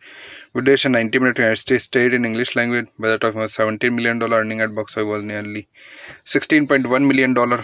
विदेशन ninety minute unite state state in English language budget of seventeen million dollar earning at box was nearly sixteen point one million dollar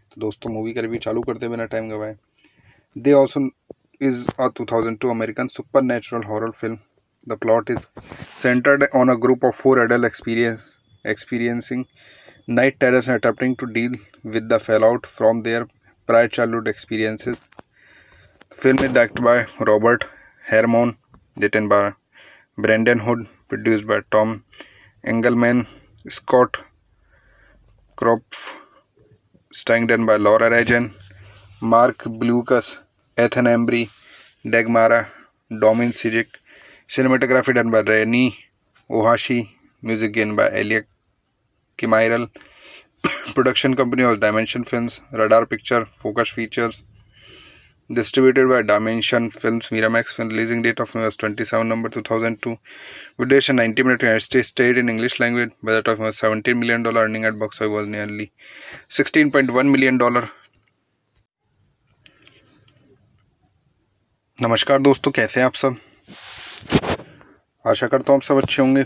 तो दोस्तों movie का review चालू करते बिना time गवाए दे also is a two thousand two American supernatural horror film the plot is centred on a group of four adult experience experiencing night terrors attempting to deal with the fallout from their prior childhood experiences film is direct by Robert Harmon written by Brendan Hood produce by Tom Engelman Scott Kroopf स्टैंगडन by Laura Regan mark Blucas Ethan Embry Dagmara Dominczyk cinematography done by Rene Ohashi music gain by Elia Cmiral production company और dimension films radar picture focus features Distributed by Dimension Films, Miramax film releasing date of May 27 number 2002. With duration 90 minutes, United States stayed in English language. Budget of $17 million, dollar earning at box office was nearly $16.1 million. dollar नमस्कार दोस्तों कैसे हैं आप सब आशा करता हूँ आप सब अच्छे होंगे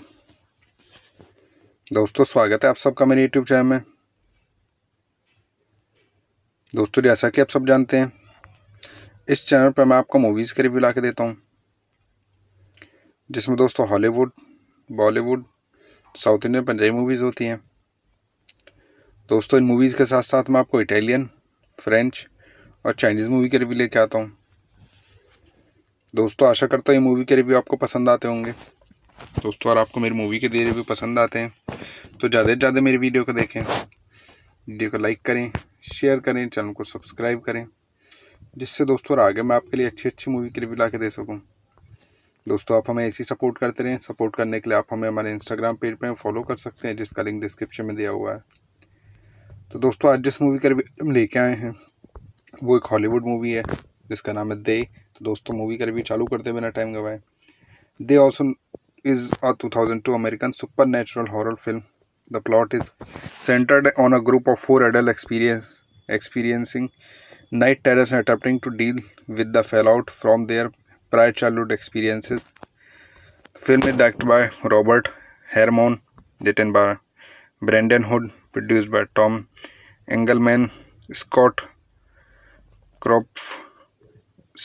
दोस्तों स्वागत है आप सबका मेरे यूट्यूब चैनल में दोस्तों जैसा कि आप सब जानते हैं इस चैनल पर मैं आपको मूवीज़ के रिव्यू ला के देता हूँ जिसमें दोस्तों Hollywood Bollywood south Indian Punjabi movies होती हैं दोस्तों इन मूवीज़ के साथ साथ मैं आपको इटालियन फ्रेंच और चाइनीज़ मूवी के रिव्यू लेके आता हूँ दोस्तों आशा करता हूँ ये मूवी के रिव्यू आपको पसंद आते होंगे दोस्तों और आपको मेरी मूवी के दिए रिव्यू पसंद आते हैं तो ज़्यादा से ज़्यादा मेरी वीडियो को देखें वीडियो को लाइक करें शेयर करें चैनल को सब्सक्राइब करें जिससे दोस्तों आगे मैं आपके लिए अच्छी अच्छी मूवी के रिव्यू ला के दे सकूँ दोस्तों आप हमें ऐसी सपोर्ट करते रहें सपोर्ट करने के लिए आप हमें हमारे इंस्टाग्राम पेज पर फॉलो कर सकते हैं जिसका लिंक डिस्क्रिप्शन में दिया हुआ है तो दोस्तों आज जिस मूवी का रिव्यू हम लेके आए हैं वो एक हॉलीवुड मूवी है जिसका नाम है दे तो दोस्तों मूवी का रिव्यू चालू करते बिना टाइम गवाए दे also thousand two American supernatural horror film the plot is centred on a group of four adults experience experiencing Night terrors are attempting to deal with the fallout from their prior childhood experiences. Film is directed by Robert Harmon, written by Brendan Hood, produced by Tom Engelman, Scott Kropf,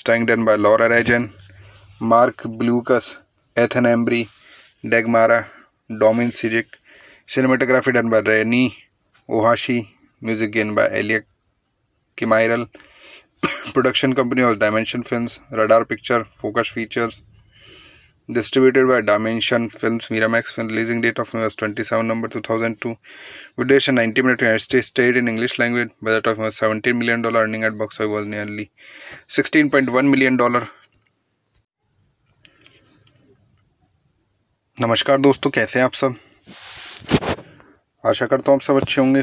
starring by Laura Regan, Mark Blucas, Ethan Embry, Dagmara, Domin Sijic, cinematography done by Rennie Ohashi, music done by Elliot Cmiral production company और dimension film radar picture focus features distributed by dimension films max film releasing date of मेवर्स twenty seven number two thousand two विदेश ninety minute United state in English language budget of मेवर seventeen million dollar earning at box of was nearly sixteen point one million dollar नमस्कार दोस्तों कैसे हैं आप सब आशा करता हूँ आप सब अच्छे होंगे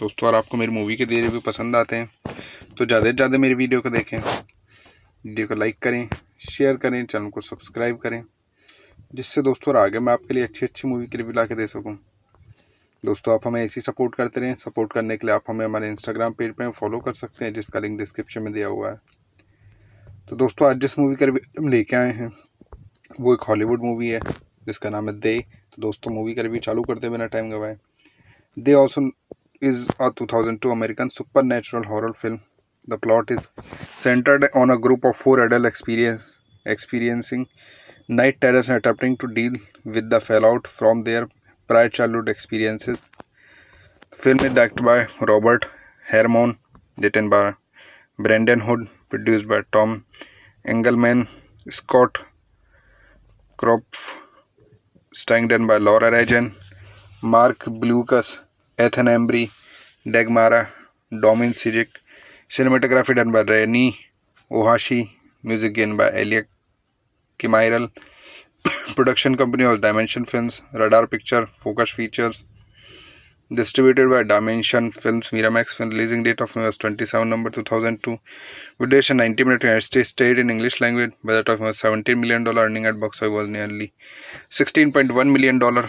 दोस्तों और आपको मेरी मूवी के दे भी पसंद आते हैं तो ज़्यादा से ज़्यादा मेरी वीडियो को देखें वीडियो को लाइक करें शेयर करें चैनल को सब्सक्राइब करें जिससे दोस्तों और आगे मैं आपके लिए अच्छी अच्छी मूवी के रिव्यू ला के दे सकूँ दोस्तों आप हमें ऐसी सपोर्ट करते रहें सपोर्ट करने के लिए आप हमें हमारे इंस्टाग्राम पेज पर फॉलो कर सकते हैं जिसका लिंक डिस्क्रिप्शन में दिया हुआ है तो दोस्तों आज जिस मूवी का रिव्यू हम लेके आए हैं वो एक हॉलीवुड मूवी है जिसका नाम है दे तो दोस्तों मूवी का रिव्यू चालू करते बिना टाइम गवाए दे also is a 2002 American supernatural horror film. The plot is centered on a group of four adults experience, experiencing night terrors and attempting to deal with the fallout from their prior childhood experiences. film is directed by Robert Harmon, written by Brendan Hood, produced by Tom Engelman, Scott Kropf, starring by Laura Regan, Mark Blucas. Ethan Embry Dagmara Dominczyk cinematography done by Rene Ohashi music gain by Elia Cmiral production company और dimension films radar picture focus features distributed by dimension films Miramax film releasing date of मेवर्स twenty seven number two thousand two विदेश ninety minute United state in English language budget of मेवर्स seventeen million dollar earning at box was nearly sixteen point one million dollar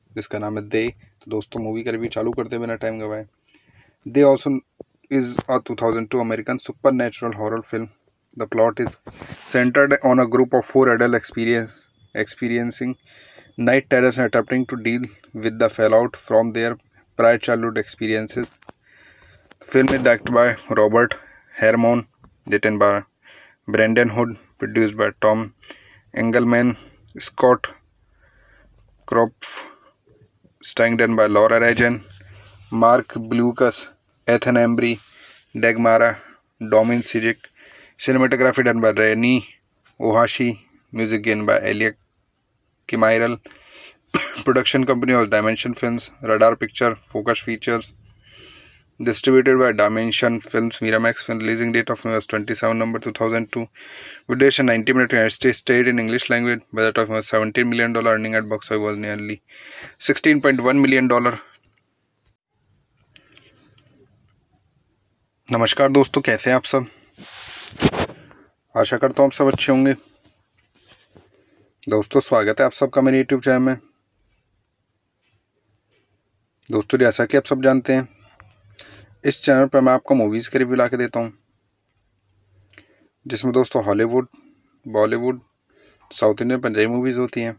जिसका नाम है दे तो दोस्तों movie का review चालू करते बिना टाइम गवाए दे also is a two American supernatural horror film the plot is centred on a group of four adult experience experiencing night terrors attempting to deal with the fallout from their prior hood experiences film direct by Robert Harmon written by Brendan Hood produce by Tom Engelman Scott Kroopf स्टैंगडन by Laura Regan mark Blucas Ethan Embry Dagmara Dominczyk cinematography done by Rene Ohashi music gain by Elia Cmiral production company और dimension films radar picture focus features Distributed by Dimension Films, Miramax film releasing date of was 27 number 2002. With duration 90 minutes, United States stayed in English language. Budget of was 17 million dollar, earning at box office was nearly 16.1 million dollar. नमस्कार दोस्तों कैसे हैं आप सब आशा करता हूँ आप सब अच्छे होंगे दोस्तों स्वागत है आप सबका मेरे यूट्यूब चैनल में दोस्तों जैसा कि आप सब जानते हैं इस चैनल पर मैं आपको मूवीज़ के रिव्यू ला के देता हूँ जिसमें दोस्तों Hollywood Bollywood south Indian Punjabi movies होती हैं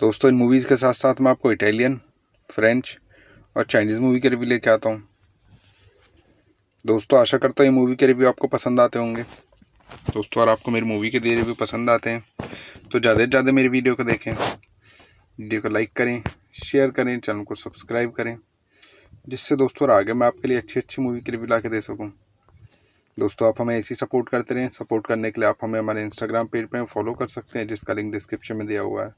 दोस्तों इन मूवीज़ के साथ साथ मैं आपको इटालियन फ्रेंच और चाइनीज़ मूवी के रिव्यू लेके आता हूँ दोस्तों आशा करता हूँ ये मूवी के रिव्यू आपको पसंद आते होंगे दोस्तों और आपको मेरी मूवी के दिए रिव्यू पसंद आते हैं तो ज़्यादा से ज़्यादा मेरी वीडियो को देखें वीडियो को लाइक करें शेयर करें चैनल को सब्सक्राइब करें जिससे दोस्तों और आगे मैं आपके लिए अच्छी अच्छी मूवी के रिव्यू ला के दे सकूँ दोस्तों आप हमें ऐसी सपोर्ट करते रहें सपोर्ट करने के लिए आप हमें हमारे इंस्टाग्राम पेज पर फॉलो कर सकते हैं जिसका लिंक डिस्क्रिप्शन में दिया हुआ है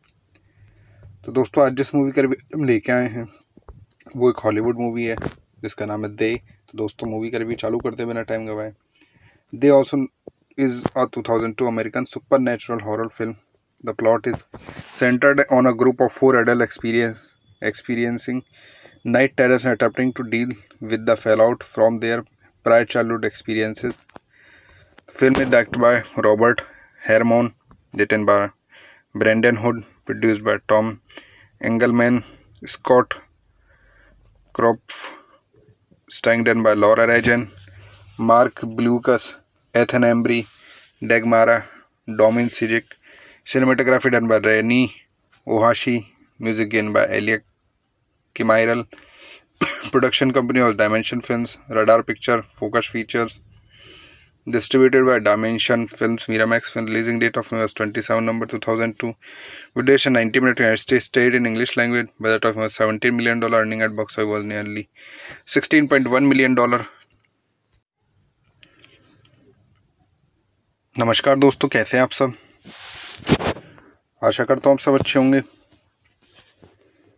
तो दोस्तों आज जिस मूवी का रिव्यू हम लेके आए हैं वो एक हॉलीवुड मूवी है जिसका नाम है दे तो दोस्तों मूवी का रिव्यू चालू करते बिना टाइम गवाए दे also is a American supernatural horror film the plot is centred on a group of four adult experience experiencing night terrors and attempting to deal with the fallout from their prior childhood experiences. Film is directed by Robert Harmon, written by Brendan Hood, produced by Tom Engelman, Scott Kropf, starring by Laura Regan, Mark Blucas, Ethan Embry, Dagmara, Domin Sijic, cinematography done by Rennie Ohashi, music done by Elliot Cmiral production company और dimension film radar picture focus features distributed by dimension films Miramax film releasing date of मेवर्स twenty seven number two thousand two विदेश ninety minute unite state state in English language budget of मेवर seventeen million dollar earning at box of was nearly sixteen point one million dollar नमस्कार दोस्तों कैसे हैं आप सब आशा करता हूँ आप सब अच्छे होंगे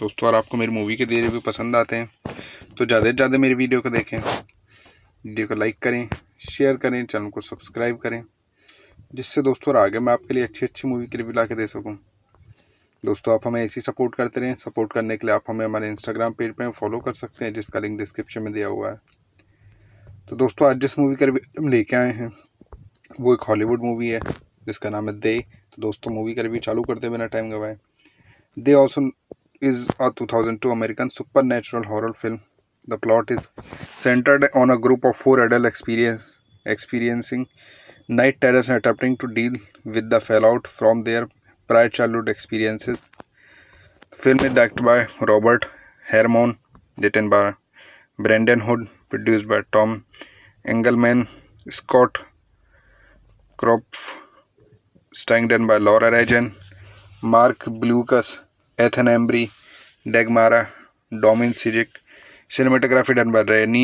दोस्तों और आपको मेरी मूवी के दे भी पसंद आते हैं तो ज़्यादा से ज़्यादा मेरी वीडियो को देखें वीडियो को लाइक करें शेयर करें चैनल को सब्सक्राइब करें जिससे दोस्तों और आगे मैं आपके लिए अच्छी अच्छी मूवी के रिव्यू ला के दे सकूँ दोस्तों आप हमें ऐसी सपोर्ट करते रहें सपोर्ट करने के लिए आप हमें हमारे इंस्टाग्राम पेज पर फॉलो कर सकते हैं जिसका लिंक डिस्क्रिप्शन में दिया हुआ है तो दोस्तों आज जिस मूवी का रिव्यू हम लेके आए हैं वो एक हॉलीवुड मूवी है जिसका नाम है दे तो दोस्तों मूवी का रिव्यू चालू करते बिना टाइम गवाए दे also is a 2002 American supernatural horror film. The plot is centered on a group of four adults experience, experiencing night terrors and attempting to deal with the fallout from their prior childhood experiences. The film is directed by Robert Harmon, written by Brendan Hood, produced by Tom Engelman, Scott Kropf, starring by Laura Regan, Mark Blucas. Ethan Embry Dagmara Dominczyk cinematography done by Rene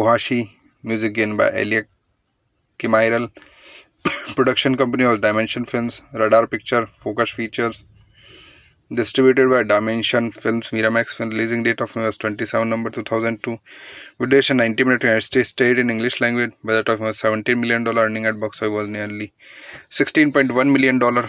Ohashi music gain by Elia Cmiral production company और dimension films radar picture focus features distributed by dimension films max film releasing date of मेवर्स twenty seven number two thousand two विदेश ninety minute United state in English language budget of मेवर्स seventeen million dollar earning at box was nearly sixteen point one million dollar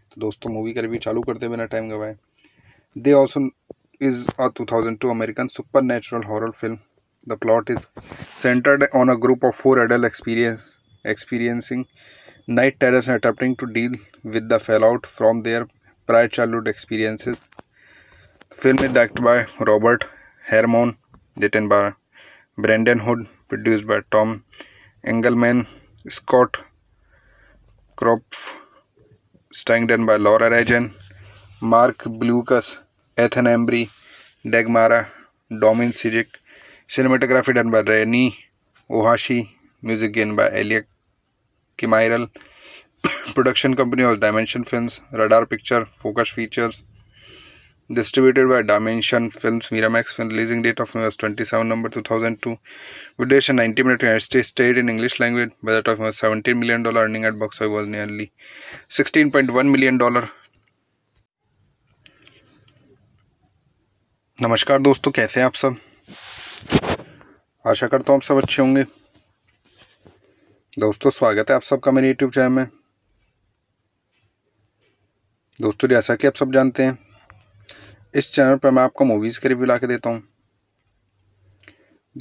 तो दोस्तों movie का review चालू करते बिना time गवाए दे also is a two thousand two American supernatural horror film the plot is centred on a group of four adult experience experiencing night terrors attempting to deal with the fallout from their prior childhood experiences film is direct by Robert Harmon written by Brendan Hood produce by Tom Engelman Scott Kroopf स्टैंगडन by Laura Regan mark Blucas Ethan Embry Dagmara Dominczyk cinematography done by Rene Ohashi music gain by Elia Cmiral production company और dimension films radar picture focus features Distributed by Dimension Films, Miramax film releasing date of May 27 number 2002. With duration 90 minutes, United States stayed in English language. Budget of $17 million, dollar earning at box office was nearly $16.1 million. dollar नमस्कार दोस्तों कैसे हैं आप सब आशा करता हूँ आप सब अच्छे होंगे दोस्तों स्वागत है आप सबका मेरे यूट्यूब चैनल में दोस्तों जैसा कि आप सब जानते हैं इस चैनल पर मैं आपको मूवीज़ के रिव्यू ला के देता हूँ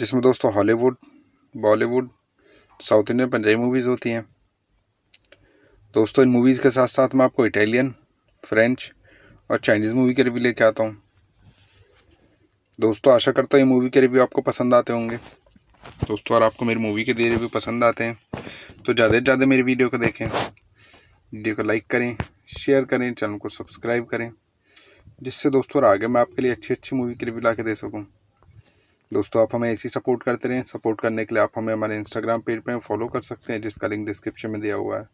जिसमें दोस्तों Hollywood Bollywood south Indian Punjabi movies होती हैं दोस्तों इन मूवीज़ के साथ साथ मैं आपको इटालियन फ्रेंच और चाइनीज़ मूवी के रिव्यू लेके आता हूँ दोस्तों आशा करता हूँ ये मूवी के रिव्यू आपको पसंद आते होंगे दोस्तों और आपको मेरी मूवी के दिए रिव्यू पसंद आते हैं तो ज़्यादा से ज़्यादा मेरी वीडियो को देखें वीडियो को लाइक करें शेयर करें चैनल को सब्सक्राइब करें जिससे दोस्तों और आगे मैं आपके लिए अच्छी अच्छी मूवी के रिव्यू ला के दे सकूँ दोस्तों आप हमें ऐसी सपोर्ट करते रहें सपोर्ट करने के लिए आप हमें हमारे इंस्टाग्राम पेज पर फॉलो कर सकते हैं जिसका लिंक डिस्क्रिप्शन में दिया हुआ है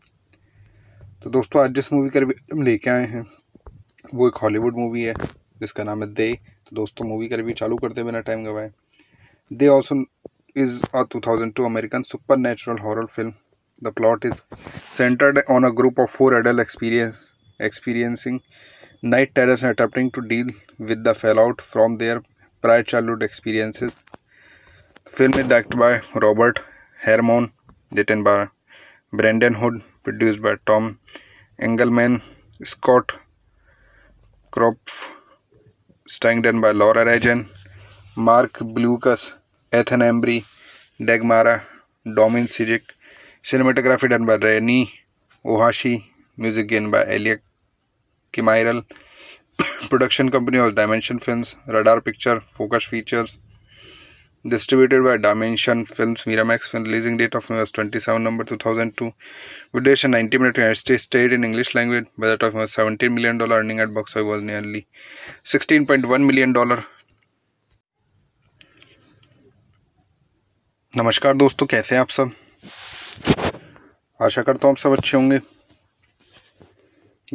तो दोस्तों आज जिस मूवी का रिव्यू हम लेके आए हैं वो एक हॉलीवुड मूवी है जिसका नाम है दे तो दोस्तों मूवी का रिव्यू चालू करते बिना टाइम गवाए दे also is a American supernatural horror film the plot is centred on a group of four adult experience experiencing Night terrors and attempting to deal with the fallout from their prior childhood experiences. Film is directed by Robert Harmon, written by Brendan Hood, produced by Tom Engelman, Scott Kropf, starring by Laura Regan, Mark Blucas, Ethan Embry, Dagmara, Domin Sijic, cinematography done by Rennie Ohashi, music done by Elliot Cmiral production company और dimension film radar picture focus features distributed by dimension films Miramax film releasing date of मेवर्स twenty seven number two thousand two विदेश ninety minute United state in English language budget of मेवर seventeen million dollar earning at box of was nearly sixteen point one million dollar नमस्कार दोस्तों कैसे हैं आप सब आशा करता हूँ आप सब अच्छे होंगे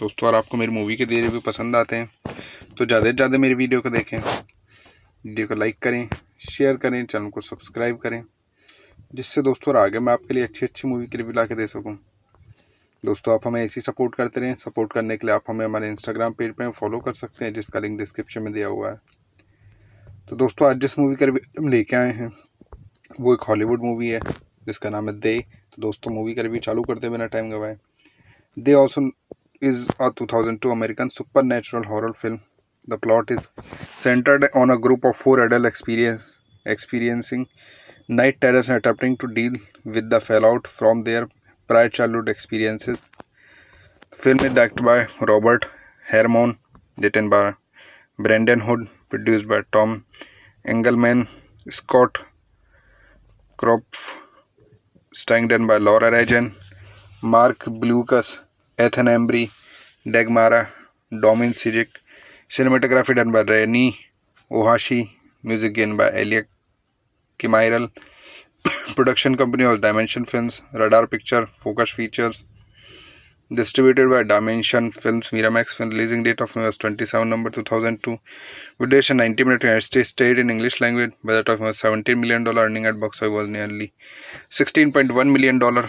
दोस्तों और आपको मेरी मूवी के दे रिव्यू पसंद आते हैं तो ज़्यादा से ज़्यादा मेरी वीडियो को देखें वीडियो को लाइक करें शेयर करें चैनल को सब्सक्राइब करें जिससे दोस्तों और आगे मैं आपके लिए अच्छी अच्छी मूवी के रिव्यू ला के दे सकूँ दोस्तों आप हमें ऐसी सपोर्ट करते रहें सपोर्ट करने के लिए आप हमें हमारे इंस्टाग्राम पेज पर फॉलो कर सकते हैं जिसका लिंक डिस्क्रिप्शन में दिया हुआ है तो दोस्तों आज जिस मूवी का रिव्यू हम लेके आए हैं वो एक हॉलीवुड मूवी है जिसका नाम है दे तो दोस्तों मूवी का रिव्यू चालू करते बिना टाइम गवाए दे also is a 2002 American supernatural horror film. The plot is centered on a group of four adults experience, experiencing night terrors and attempting to deal with the fallout from their prior childhood experiences. film is directed by Robert Harmon, written by Brendan Hood, produced by Tom Engelman, Scott Kropf, starring by Laura Regan, Mark Blucas. Ethan Embry Dagmara Dominczyk cinematography done by Rene Ohashi music gain by Elia Cmiral production company और dimension films radar picture focus features distributed by dimension films Miramax film releasing date of मेवर्स twenty seven number two thousand two विदेश ninety minute United state in English language budget of मेवर seventeen million dollar earning at box was nearly sixteen point one million dollar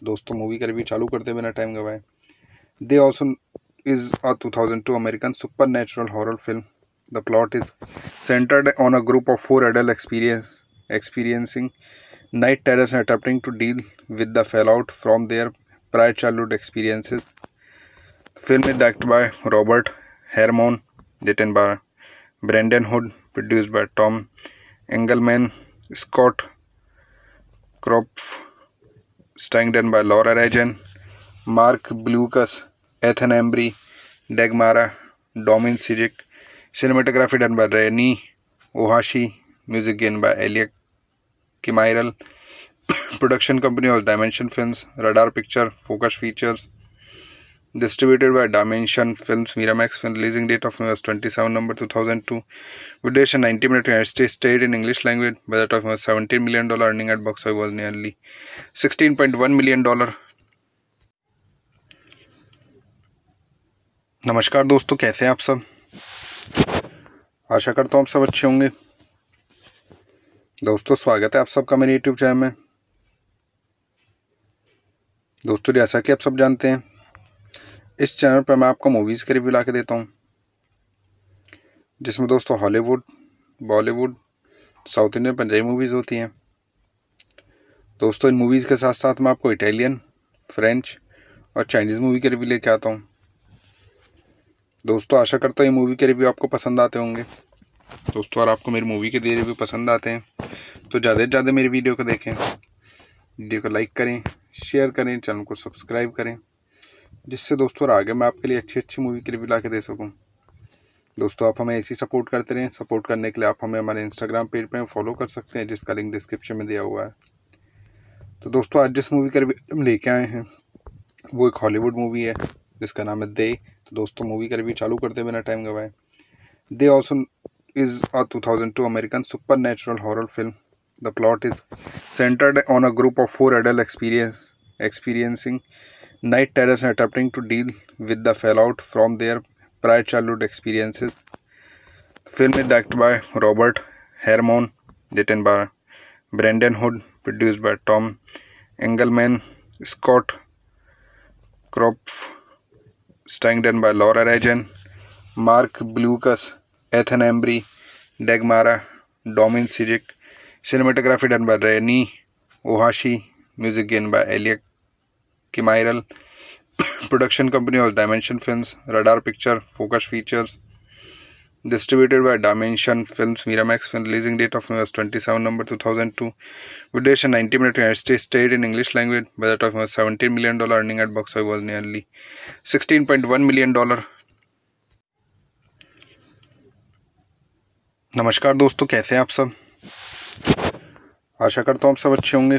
तो दोस्तों movie का review चालू करते बिना time गवाए दे also is a two thousand two American supernatural horror film the plot is centred on a group of four adult experience experiencing night terrors attempting to deal with the fallout from their prior childhood experiences film is direct by Robert Harmon written by Brendan Hood produce by Tom Engelman Scott Kroopf स्टैंगडन by Laura Regan mark Blucas Ethan Embry Dagmara Dominczyk cinematography done by Rene Ohashi music gain by Elia Cmiral production company all Dimension films radar picture focus features Distributed by Dimension Films, Miramax film releasing date of was 27 number 2002. With duration 90 minutes, United States stayed in English language. Budget of 17 million dollar, earning at box office was nearly 16.1 million dollar. नमस्कार दोस्तों कैसे हैं आप सब आशा करता हूँ आप सब अच्छे होंगे दोस्तों स्वागत है आप सबका मेरे यूट्यूब चैनल में दोस्तों जैसा कि आप सब जानते हैं इस चैनल पर मैं आपको मूवीज़ के रिव्यू ला के देता हूँ जिसमें दोस्तों Hollywood Bollywood south Indian Punjabi movies होती हैं दोस्तों इन मूवीज़ के साथ साथ मैं आपको इटालियन फ्रेंच और चाइनीज़ मूवी के रिव्यू लेके आता हूँ दोस्तों आशा करता हूँ ये मूवी के रिव्यू आपको पसंद आते होंगे दोस्तों और आपको मेरी मूवी के दिए रिव्यू पसंद आते हैं तो ज़्यादा से ज़्यादा मेरी वीडियो को देखें वीडियो को लाइक करें शेयर करें चैनल को सब्सक्राइब करें जिससे दोस्तों आगे मैं आपके लिए अच्छी अच्छी मूवी के रिव्यू ला के दे सकूँ दोस्तों आप हमें ऐसी सपोर्ट करते रहें सपोर्ट करने के लिए आप हमें हमारे इंस्टाग्राम पेज पर फॉलो कर सकते हैं जिसका लिंक डिस्क्रिप्शन में दिया हुआ है तो दोस्तों आज जिस मूवी का रिव्यू हम लेके आए हैं वो एक हॉलीवुड मूवी है जिसका नाम है दे तो दोस्तों मूवी का रिव्यू चालू करते बिना टाइम गवाए दे also thousand two American supernatural horror film the plot is centred on a group of four adult experience experiencing Night terrors are attempting to deal with the fallout from their prior childhood experiences. Film is directed by Robert Harmon, written by Brendan Hood, produced by Tom Engelman, Scott Kropf, starring by Laura Regan, Mark Blucas, Ethan Embry, Dagmara, Domin Sijic, cinematography done by Rennie Ohashi, music done by Elliot Cmiral production company और dimension film radar picture focus features distributed by dimension films max film releasing date of मेवर्स twenty seven number two thousand two विदेश ninety minute United state in English language budget of मेवर seventeen million dollar earning at box of was nearly sixteen point one million dollar नमस्कार दोस्तों कैसे हैं आप सब आशा करता हूँ आप सब अच्छे होंगे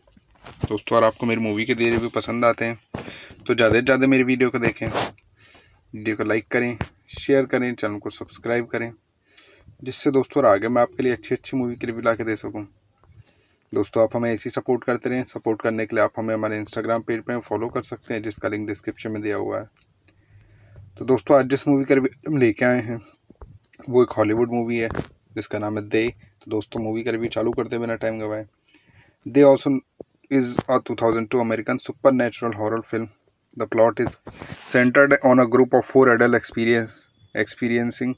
दोस्तों और आपको मेरी मूवी के दे भी पसंद आते हैं तो ज़्यादा से ज़्यादा मेरी वीडियो को देखें वीडियो को लाइक करें शेयर करें चैनल को सब्सक्राइब करें जिससे दोस्तों और आगे मैं आपके लिए अच्छी अच्छी मूवी के रिव्यू ला के दे सकूँ दोस्तों आप हमें ऐसी सपोर्ट करते रहें सपोर्ट करने के लिए आप हमें हमारे इंस्टाग्राम पेज पर फॉलो कर सकते हैं जिसका लिंक डिस्क्रिप्शन में दिया हुआ है तो दोस्तों आज जिस मूवी का रिव्यू हम लेके आए हैं वो एक हॉलीवुड मूवी है जिसका नाम है दे तो दोस्तों मूवी का रिव्यू चालू करते बिना टाइम गवाए दे also is a 2002 American supernatural horror film. The plot is centered on a group of four adults experience, experiencing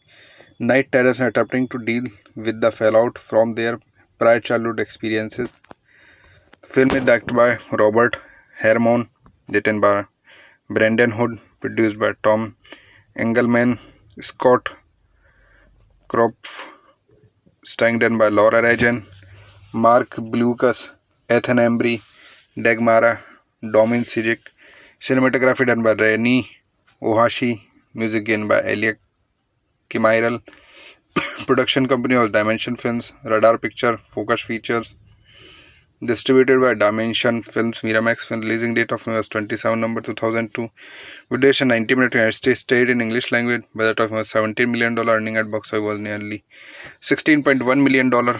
night terrors and attempting to deal with the fallout from their prior childhood experiences. film is directed by Robert Harmon, written by Brendan Hood, produced by Tom Engelman, Scott Kropf, starring by Laura Regan, Mark Blucas. Ethan Embry Dagmara Dominczyk cinematography done by Rene Ohashi music gain by Elia Cmiral production company और dimension film radar picture focus features distributed by Dimension film Miramax film releasing date of twenty seven number two thousand two विदेशन ninety minute unite state state in English language budget of seventy million dollar earning at box was nearly sixteen point one million dollar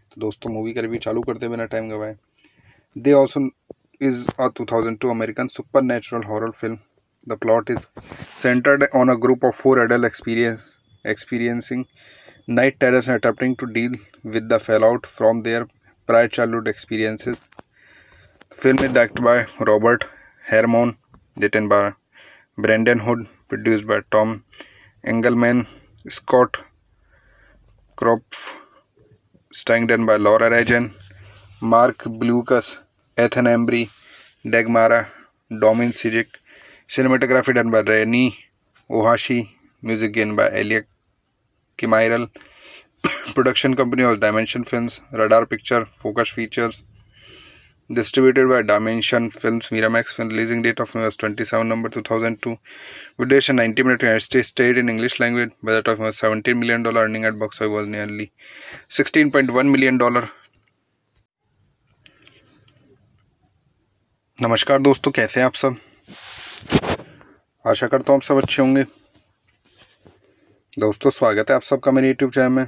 तो दोस्तों movie का review चालू करते बिना time गवाए दे also is a two American supernatural horror film the plot is centred on a group of four adult experience experiencing night terrors attempting to deal with the fallout from their prior childhood experiences film is direct by Robert Harmon written by Brendan Hood produce by Tom Engelman Scott Kroopf स्टैंगडन by Laura Regan mark Blucas Ethan Embry Dagmara Dominczyk cinematography done by Rene Ohashi music gain by Elia Cmiral production company all Dimension films radar picture focus features Distributed by Dimension Films, Miramax film releasing date of May 27 number 2002. With duration 90 minutes, United States stayed in English language. Budget of $17 million, dollar earning at box office was nearly $16.1 million. dollar नमस्कार दोस्तों कैसे हैं आप सब आशा करता हूँ आप सब अच्छे होंगे दोस्तों स्वागत है आप सबका मेरे यूट्यूब चैनल में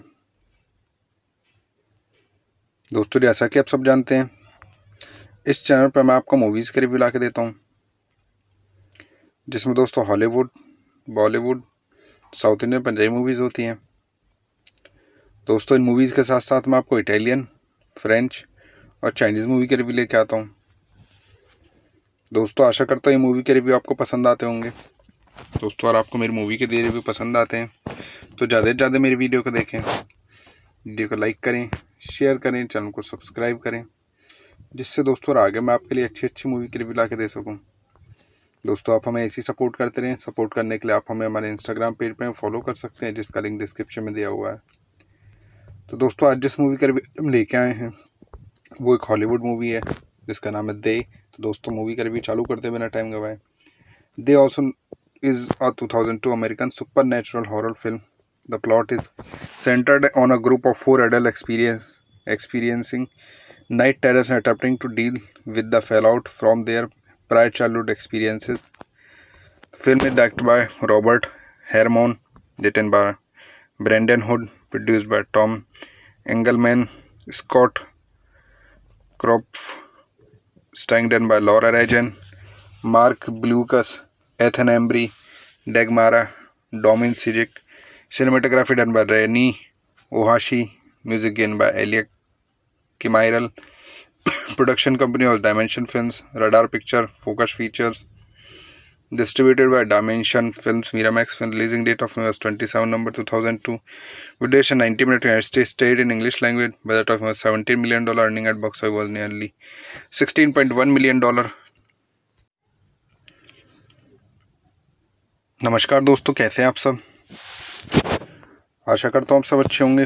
दोस्तों जैसा कि आप सब जानते हैं इस चैनल पर मैं आपको मूवीज़ के रिव्यू ला के देता हूँ जिसमें दोस्तों Hollywood Bollywood south Indian Punjabi movies होती हैं दोस्तों इन मूवीज़ के साथ साथ मैं आपको इटालियन फ्रेंच और चाइनीज़ मूवी के रिव्यू लेके आता हूँ दोस्तों आशा करता हूँ ये मूवी के रिव्यू आपको पसंद आते होंगे दोस्तों और आपको मेरी मूवी के दिए रिव्यू पसंद आते हैं तो ज़्यादा से ज़्यादा मेरी वीडियो को देखें वीडियो को लाइक करें शेयर करें चैनल को सब्सक्राइब करें जिससे दोस्तों और आगे मैं आपके लिए अच्छी अच्छी मूवी के रिव्यू ला के दे सकूँ दोस्तों आप हमें ऐसी सपोर्ट करते रहें सपोर्ट करने के लिए आप हमें हमारे इंस्टाग्राम पेज पर फॉलो कर सकते हैं जिसका लिंक डिस्क्रिप्शन में दिया हुआ है तो दोस्तों आज जिस मूवी का रिव्यू हम लेके आए हैं वो एक हॉलीवुड मूवी है जिसका नाम है दे तो दोस्तों मूवी का रिव्यू चालू करते बिना टाइम गवाए दे also is a 2002 supernatural horror film the plot is centred on a group of four adult experience experiencing night terrors and attempting to deal with the fallout from their prior childhood experiences. Film is directed by Robert Harmon, written by Brendan Hood, produced by Tom Engelman, Scott Kropf, starring by Laura Regan, Mark Blucas, Ethan Embry, Dagmara, Domin Sijic, cinematography done by Rennie Ohashi, music done by Elliot Cmiral production company और dimension film radar picture focus features distributed by dimension films Miramax film releasing date of twenty seven number two thousand two विडेश ninety minute United state in English language budget of seventeen million dollar earning at box was nearly sixteen point one million dollar नमस्कार दोस्तों कैसे हैं आप सब आशा करता हूँ आप सब अच्छे होंगे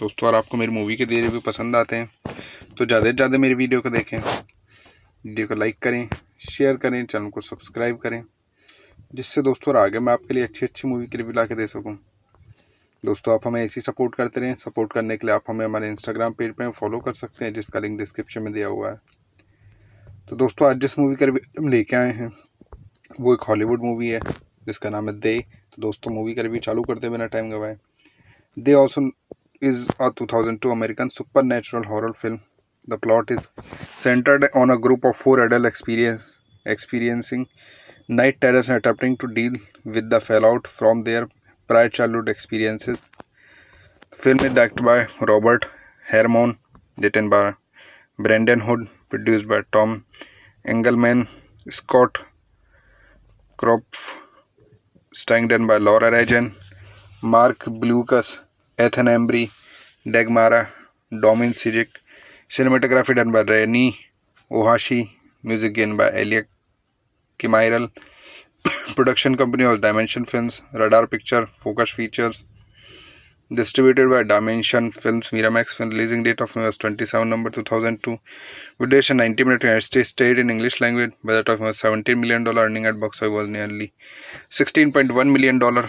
दोस्तों और आपको मेरी मूवी के दे भी पसंद आते हैं तो ज़्यादा से ज़्यादा मेरी वीडियो को देखें वीडियो को लाइक करें शेयर करें चैनल को सब्सक्राइब करें जिससे दोस्तों और आगे मैं आपके लिए अच्छी अच्छी मूवी के रिव्यू ला के दे सकूँ दोस्तों आप हमें ऐसी सपोर्ट करते रहें सपोर्ट करने के लिए आप हमें हमारे इंस्टाग्राम पेज पर फॉलो कर सकते हैं जिसका लिंक डिस्क्रिप्शन में दिया हुआ है तो दोस्तों आज जिस मूवी का रिव्यू हम लेके आए हैं वो एक हॉलीवुड मूवी है जिसका नाम है दे तो दोस्तों मूवी का रिव्यू चालू करते बिना टाइम गवाए दे also is a 2002 American supernatural horror film. The plot is centered on a group of four adults experience, experiencing night terrors and attempting to deal with the fallout from their prior childhood experiences. The film is directed by Robert Harmon, written by Brendan Hood, produced by Tom Engelman, Scott Kropf, starring by Laura Regan, Mark Blucas. Ethan Embry Dagmara Dominczyk cinematography done by Rene Ohashi music gain by Elia Cmiral production company और dimension films radar picture focus features distributed by dimension films max film releasing date of मेवर्स twenty seven number two thousand two विदेश ninety minute United state in English language budget of मेवर्स seventeen million dollar earning at box was nearly sixteen point one million dollar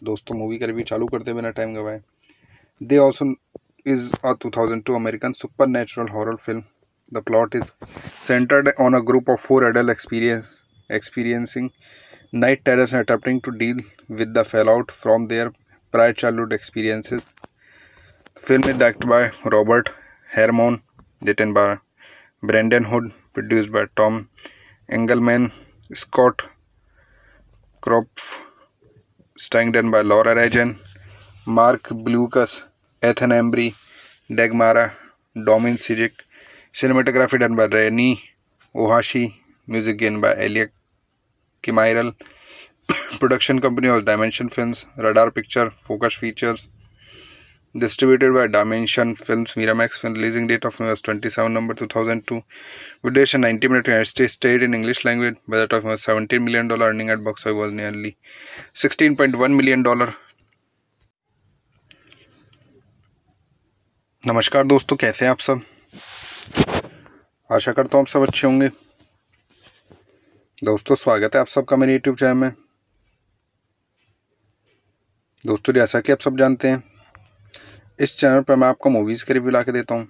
तो दोस्तों movie का review चालू करते बिना time गवाए दे also is a two thousand two American supernatural horror film the plot is centred on a group of four adult experience experiencing night terrors attempting to deal with the fallout from their prior childhood experiences film is direct by Robert Harmon written by Brendan Hood produce by Tom Engelman Scott Kroopf स्टैंगडन by Laura Regan mark Blucas Ethan Embry Dagmara Dominczyk cinematography done by Rene Ohashi music gain by Elia Cmiral production company और dimension films radar picture focus features Distributed by Dimension Films, Miramax film releasing date of May 27 number 2002. With duration 90 minutes, United States stayed in English language. Budget of $17 million, dollar earning at box office was nearly $16.1 million. dollar नमस्कार दोस्तों कैसे हैं आप सब आशा करता हूँ आप सब अच्छे होंगे दोस्तों स्वागत है आप सबका मेरे यूट्यूब चैनल में दोस्तों जैसा कि आप सब जानते हैं इस चैनल पर मैं आपको मूवीज़ के रिव्यू ला के देता हूँ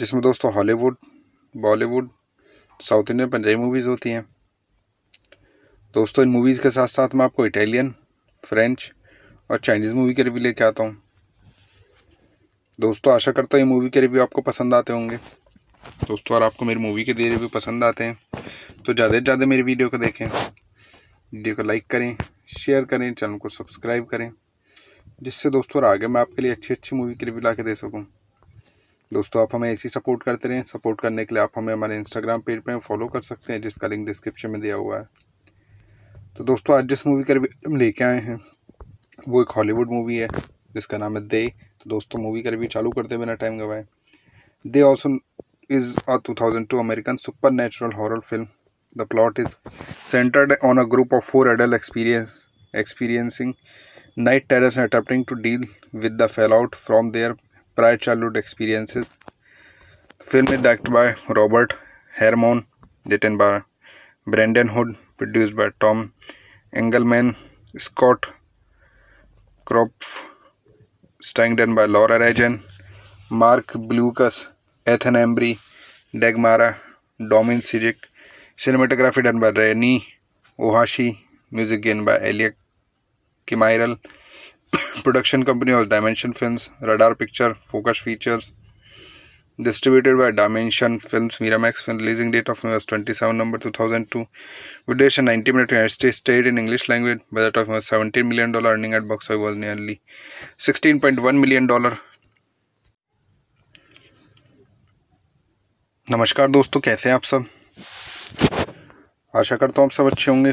जिसमें दोस्तों Hollywood Bollywood south Indian Punjabi movies होती हैं दोस्तों इन मूवीज़ के साथ साथ मैं आपको इटालियन फ्रेंच और चाइनीज़ मूवी के रिव्यू लेके आता हूँ दोस्तों आशा करता हूँ ये मूवी के रिव्यू आपको पसंद आते होंगे दोस्तों और आपको मेरी मूवी के दिए रिव्यू पसंद आते हैं तो ज़्यादा से ज़्यादा मेरी वीडियो को देखें वीडियो को लाइक करें शेयर करें चैनल को सब्सक्राइब करें जिससे दोस्तों आगे मैं आपके लिए अच्छी अच्छी मूवी के रिव्यू ला के दे सकूँ दोस्तों आप हमें ऐसी सपोर्ट करते रहें सपोर्ट करने के लिए आप हमें हमारे इंस्टाग्राम पेज पर फॉलो कर सकते हैं जिसका लिंक डिस्क्रिप्शन में दिया हुआ है तो दोस्तों आज जिस मूवी का रिव्यू हम लेके आए हैं वो एक हॉलीवुड मूवी है जिसका नाम है दे तो दोस्तों मूवी का रिव्यू चालू करते बिना टाइम गवाए दे also thousand two American supernatural horror film the plot is centred on a group of four adult experience experiencing Night terrors are attempting to deal with the fallout from their prior childhood experiences. Film is directed by Robert Harmon, written by Brendan Hood, produced by Tom Engelman, Scott Kropf, starring by Laura Regan, Mark Blucas, Ethan Embry, Dagmara, Domin Sijic, cinematography done by Rennie Ohashi, music done by Elliot Cmiral production company और dimension film radar picture focus features distributed by dimension films max film releasing date of मेवर्स twenty seven number two thousand two विदेश ninety minute United state in English language budget of मेवर seventeen million dollar earning at box of was nearly sixteen point one million dollar नमस्कार दोस्तों कैसे हैं आप सब आशा करता हूँ आप सब अच्छे होंगे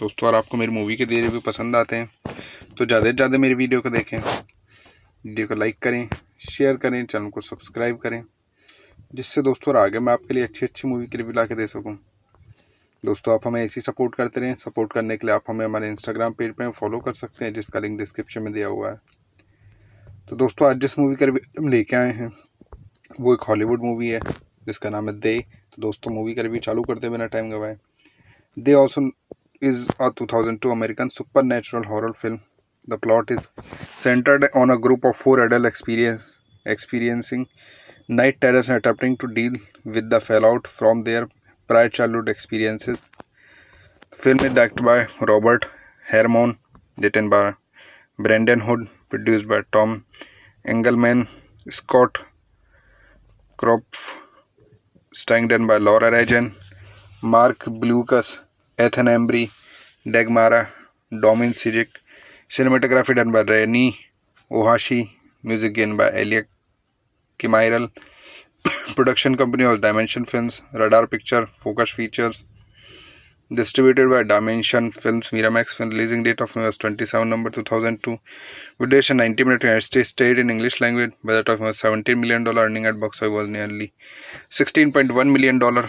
दोस्तों और आपको मेरी मूवी के दे भी पसंद आते हैं तो ज़्यादा से ज़्यादा मेरी वीडियो को देखें वीडियो को लाइक करें शेयर करें चैनल को सब्सक्राइब करें जिससे दोस्तों और आगे मैं आपके लिए अच्छी अच्छी मूवी के रिव्यू ला के दे सकूँ दोस्तों आप हमें ऐसी सपोर्ट करते रहें सपोर्ट करने के लिए आप हमें हमारे इंस्टाग्राम पेज पर फॉलो कर सकते हैं जिसका लिंक डिस्क्रिप्शन में दिया हुआ है तो दोस्तों आज जिस मूवी का रिव्यू हम लेके आए हैं वो एक हॉलीवुड मूवी है जिसका नाम है दे तो दोस्तों मूवी का रिव्यू चालू करते बिना टाइम गवाए दे also is a 2002 American supernatural horror film. The plot is centered on a group of four adults experience, experiencing night terrors and attempting to deal with the fallout from their prior childhood experiences. film is directed by Robert Harmon, written by Brendan Hood, produced by Tom Engelman, Scott Kropf, starring by Laura Regan, Mark Blucas. Ethan Embry Dagmara Dominczyk cinematography done by Rene Ohashi music gain by Elia Cmiral production company और dimension film radar picture focus features distributed by Dimension film Miramax film releasing date of twenty seven number two thousand two विदेशन ninety minute unite state state in English language budget of seventeen million dollar earning at box was nearly sixteen point one million dollar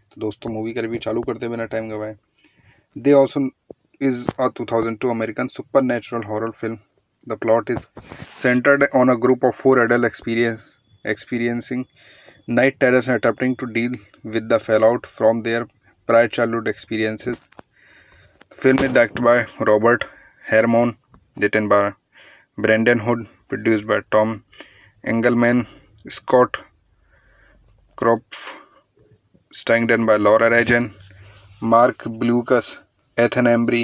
तो दोस्तों movie का review चालू करते बिना time गवाए दे also is a two thousand two American supernatural horror film the plot is centred on a group of four adult experience experiencing night terrors attempting to deal with the fallout from their prior childhood experiences film is direct by Robert Harmon written by Brendan Hood produce by Tom Engelman Scott Kroopf स्टैंगडन by Laura Regan mark Blucas Ethan Embry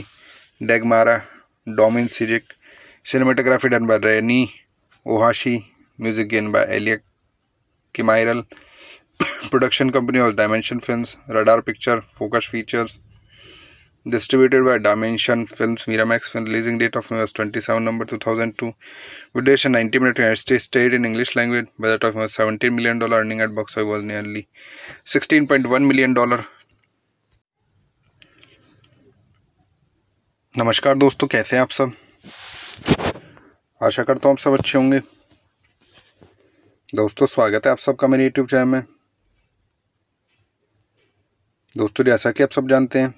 Dagmara Dominczyk cinematography done by Rene Ohashi music gain by Elia Cmiral production company और dimension films radar picture focus features Distributed by Dimension Films, Miramax film releasing date of May 27 number 2002. With duration 90 minutes, United States stayed in English language. Budget of $17 million, dollar earning at box office was nearly $16.1 million. dollar नमस्कार दोस्तों कैसे हैं आप सब आशा करता हूँ आप सब अच्छे होंगे दोस्तों स्वागत है आप सबका मेरे यूट्यूब चैनल में दोस्तों जैसा कि आप सब जानते हैं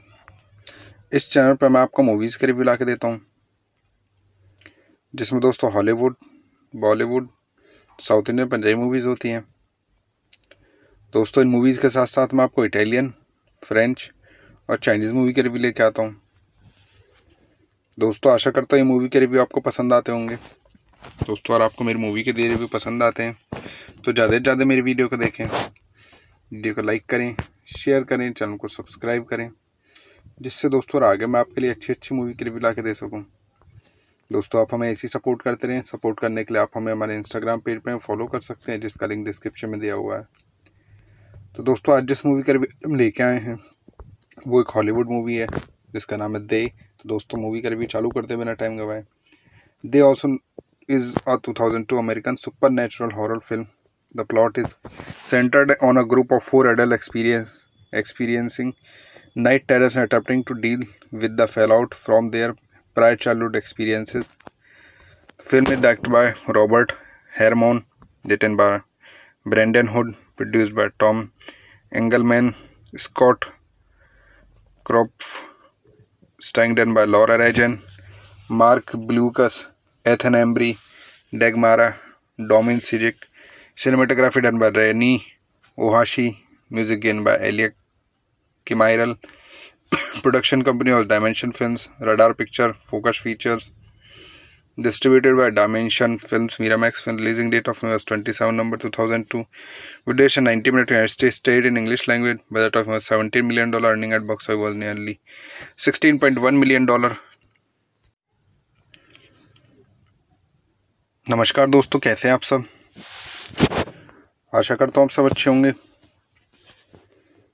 इस चैनल पर मैं आपको मूवीज़ के रिव्यू ला के देता हूँ जिसमें दोस्तों Hollywood Bollywood south Indian Punjabi movies होती हैं दोस्तों इन मूवीज़ के साथ साथ मैं आपको इटालियन फ्रेंच और चाइनीज़ मूवी के रिव्यू लेके आता हूँ दोस्तों आशा करता हूँ ये मूवी के रिव्यू आपको पसंद आते होंगे दोस्तों और आपको मेरी मूवी के दिए रिव्यू पसंद आते हैं तो ज़्यादा से ज़्यादा मेरी वीडियो को देखें वीडियो को लाइक करें शेयर करें चैनल को सब्सक्राइब करें जिससे दोस्तों और आगे मैं आपके लिए अच्छी अच्छी मूवी के रिव्यू ला के दे सकूँ दोस्तों आप हमें ऐसी सपोर्ट करते रहें सपोर्ट करने के लिए आप हमें हमारे इंस्टाग्राम पेज पर फॉलो कर सकते हैं जिसका लिंक डिस्क्रिप्शन में दिया हुआ है तो दोस्तों आज जिस मूवी का रिव्यू हम लेके आए हैं वो एक हॉलीवुड मूवी है जिसका नाम है दे तो दोस्तों मूवी का रिव्यू चालू करते बिना टाइम गवाए दे also is a American supernatural horror film the plot is centred on a group of four adult experience experiencing night terrors and attempting to deal with the fallout from their prior childhood experiences. Film is directed by Robert Harmon, written by Brendan Hood, produced by Tom Engelman, Scott Kropf, starring by Laura Regan, Mark Blucas, Ethan Embry, Dagmara, Domin Sijic, cinematography done by Rennie Ohashi, music done by Elliot Cmiral production company और dimension film radar picture focus features distributed by dimension films max film releasing date of मेवर्स twenty seven number two thousand two विदेश ninety minute unite state state in English language budget of मेवर seventeen million dollar earning at box of was nearly sixteen point one million dollar नमस्कार दोस्तों कैसे हैं आप सब आशा करता हूँ आप सब अच्छे होंगे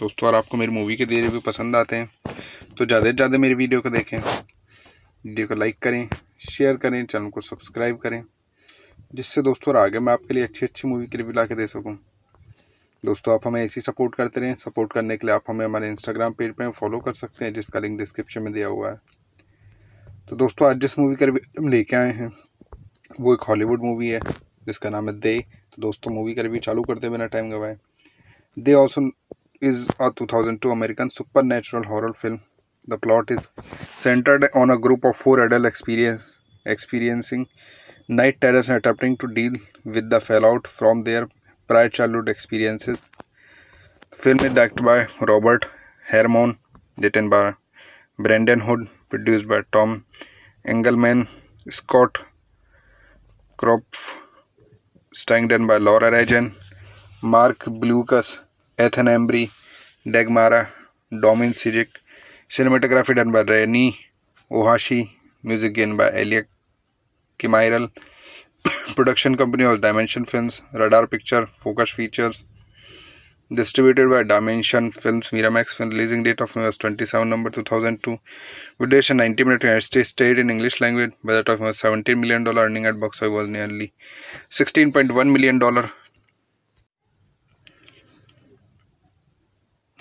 दोस्तों और आपको मेरी मूवी के दे भी पसंद आते हैं तो ज़्यादा से ज़्यादा मेरी वीडियो को देखें वीडियो को लाइक करें शेयर करें चैनल को सब्सक्राइब करें जिससे दोस्तों और आगे मैं आपके लिए अच्छी अच्छी मूवी के रिव्यू ला के दे सकूँ दोस्तों आप हमें ऐसी सपोर्ट करते रहें सपोर्ट करने के लिए आप हमें हमारे इंस्टाग्राम पेज पर फॉलो कर सकते हैं जिसका लिंक डिस्क्रिप्शन में दिया हुआ है तो दोस्तों आज जिस मूवी का रिव्यू हम लेके आए हैं वो एक हॉलीवुड मूवी है जिसका नाम है दे तो दोस्तों मूवी का रिव्यू चालू करते बिना टाइम गवाए दे also is a 2002 American supernatural horror film. The plot is centered on a group of four adults experience, experiencing night terrors and attempting to deal with the fallout from their prior childhood experiences. film is directed by Robert Harmon, written by Brendan Hood, produced by Tom Engelman, Scott Kropf, starring by Laura Regan, Mark Blucas. Ethan Embry Dagmara Dominczyk cinematography done by Rene Ohashi music gain by Elia Cmiral production company और dimension films radar picture focus features distributed by dimension films max film releasing date of मेवर्स twenty seven number two thousand two विदेश ninety minute unite state state in English language budget of मेवर seventeen million dollar earning at box was nearly sixteen point one million dollar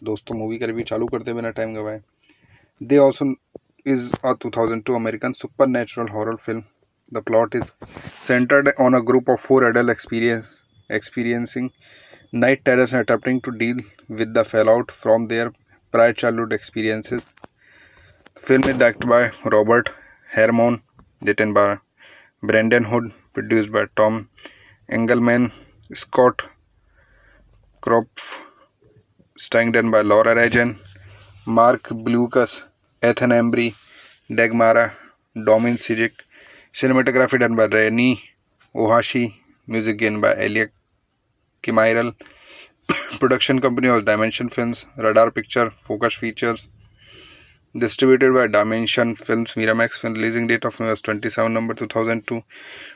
तो दोस्तों movie का review चालू करते बिना time गवाए दे also is a two thousand two American supernatural horror film the plot is centred on a group of four adult experience experiencing night terrors attempting to deal with the fallout from their prior childhood experiences film is direct by Robert Harmon written by Brendan Hood produce by Tom Engelman Scott Kroopf स्टैंगडन by Laura Regan mark Blucas Ethan Embry Dagmara Dominczyk cinematography done by Rene Ohashi music gain by Elia Cmiral production company और dimension films radar picture focus features Distributed by Dimension Films, Miramax film releasing date of May 27 number 2002.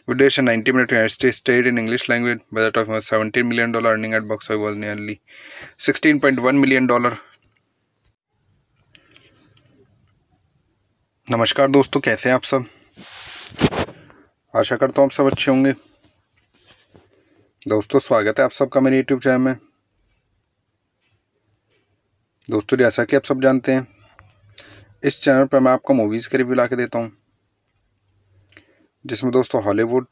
With duration 90 minutes, United States stayed in English language. Budget of $17 million, dollar earning at box office was nearly $16.1 million. dollar नमस्कार दोस्तों कैसे हैं आप सब आशा करता हूँ आप सब अच्छे होंगे दोस्तों स्वागत है आप सबका मेरे यूट्यूब चैनल में दोस्तों जैसा कि आप सब जानते हैं इस चैनल पर मैं आपको मूवीज़ के रिव्यू ला के देता हूँ जिसमें दोस्तों Hollywood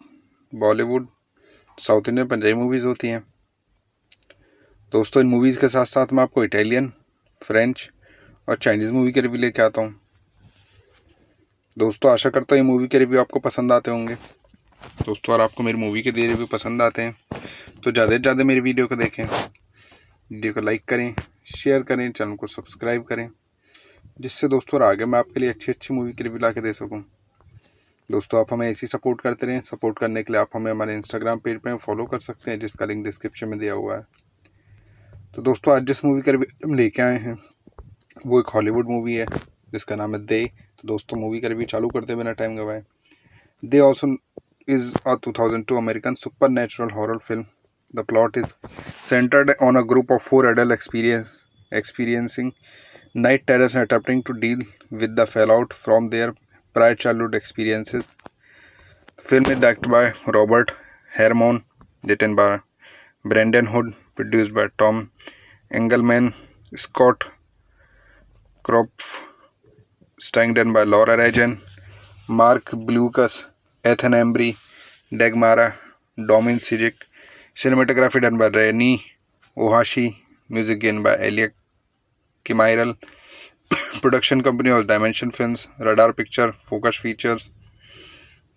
Bollywood south Indian Punjabi movies होती हैं दोस्तों इन मूवीज़ के साथ साथ मैं आपको इटालियन फ्रेंच और चाइनीज़ मूवी के रिव्यू लेके आता हूँ दोस्तों आशा करता हूँ ये मूवी के रिव्यू आपको पसंद आते होंगे दोस्तों और आपको मेरी मूवी के दिए रिव्यू पसंद आते हैं तो ज़्यादा से ज़्यादा मेरी वीडियो को देखें वीडियो को लाइक करें शेयर करें चैनल को सब्सक्राइब करें जिससे दोस्तों आगे मैं आपके लिए अच्छी अच्छी मूवी के रिव्यू ला के दे सकूँ दोस्तों आप हमें ऐसी सपोर्ट करते रहें सपोर्ट करने के लिए आप हमें हमारे इंस्टाग्राम पेज पर फॉलो कर सकते हैं जिसका लिंक डिस्क्रिप्शन में दिया हुआ है तो दोस्तों आज जिस मूवी का रिव्यू हम लेके आए हैं वो एक हॉलीवुड मूवी है जिसका नाम है दे तो दोस्तों मूवी का रिव्यू चालू करते बिना टाइम गवाए दे also thousand two American supernatural horror film the plot is centred on a group of four adult experience experiencing night terrors and attempting to deal with the fallout from their prior childhood experiences. film is directed by Robert Harmon, written by Brendan Hood, produced by Tom Engelman, Scott Kropf, starring by Laura Regan, Mark Blucas, Ethan Embry, Dagmara, Domin Sijic, cinematography done by Rennie Ohashi, music done by Elliot Chimeral, production company was Dimension Films, Radar Picture, Focus Features,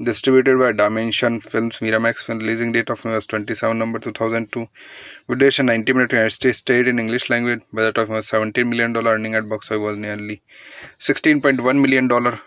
distributed by Dimension Films Miramax film releasing date of was 27 November 2002 with duration 90 minute United States stayed in English language budget of was 17 million dollar earning at box office was nearly 16.1 million dollar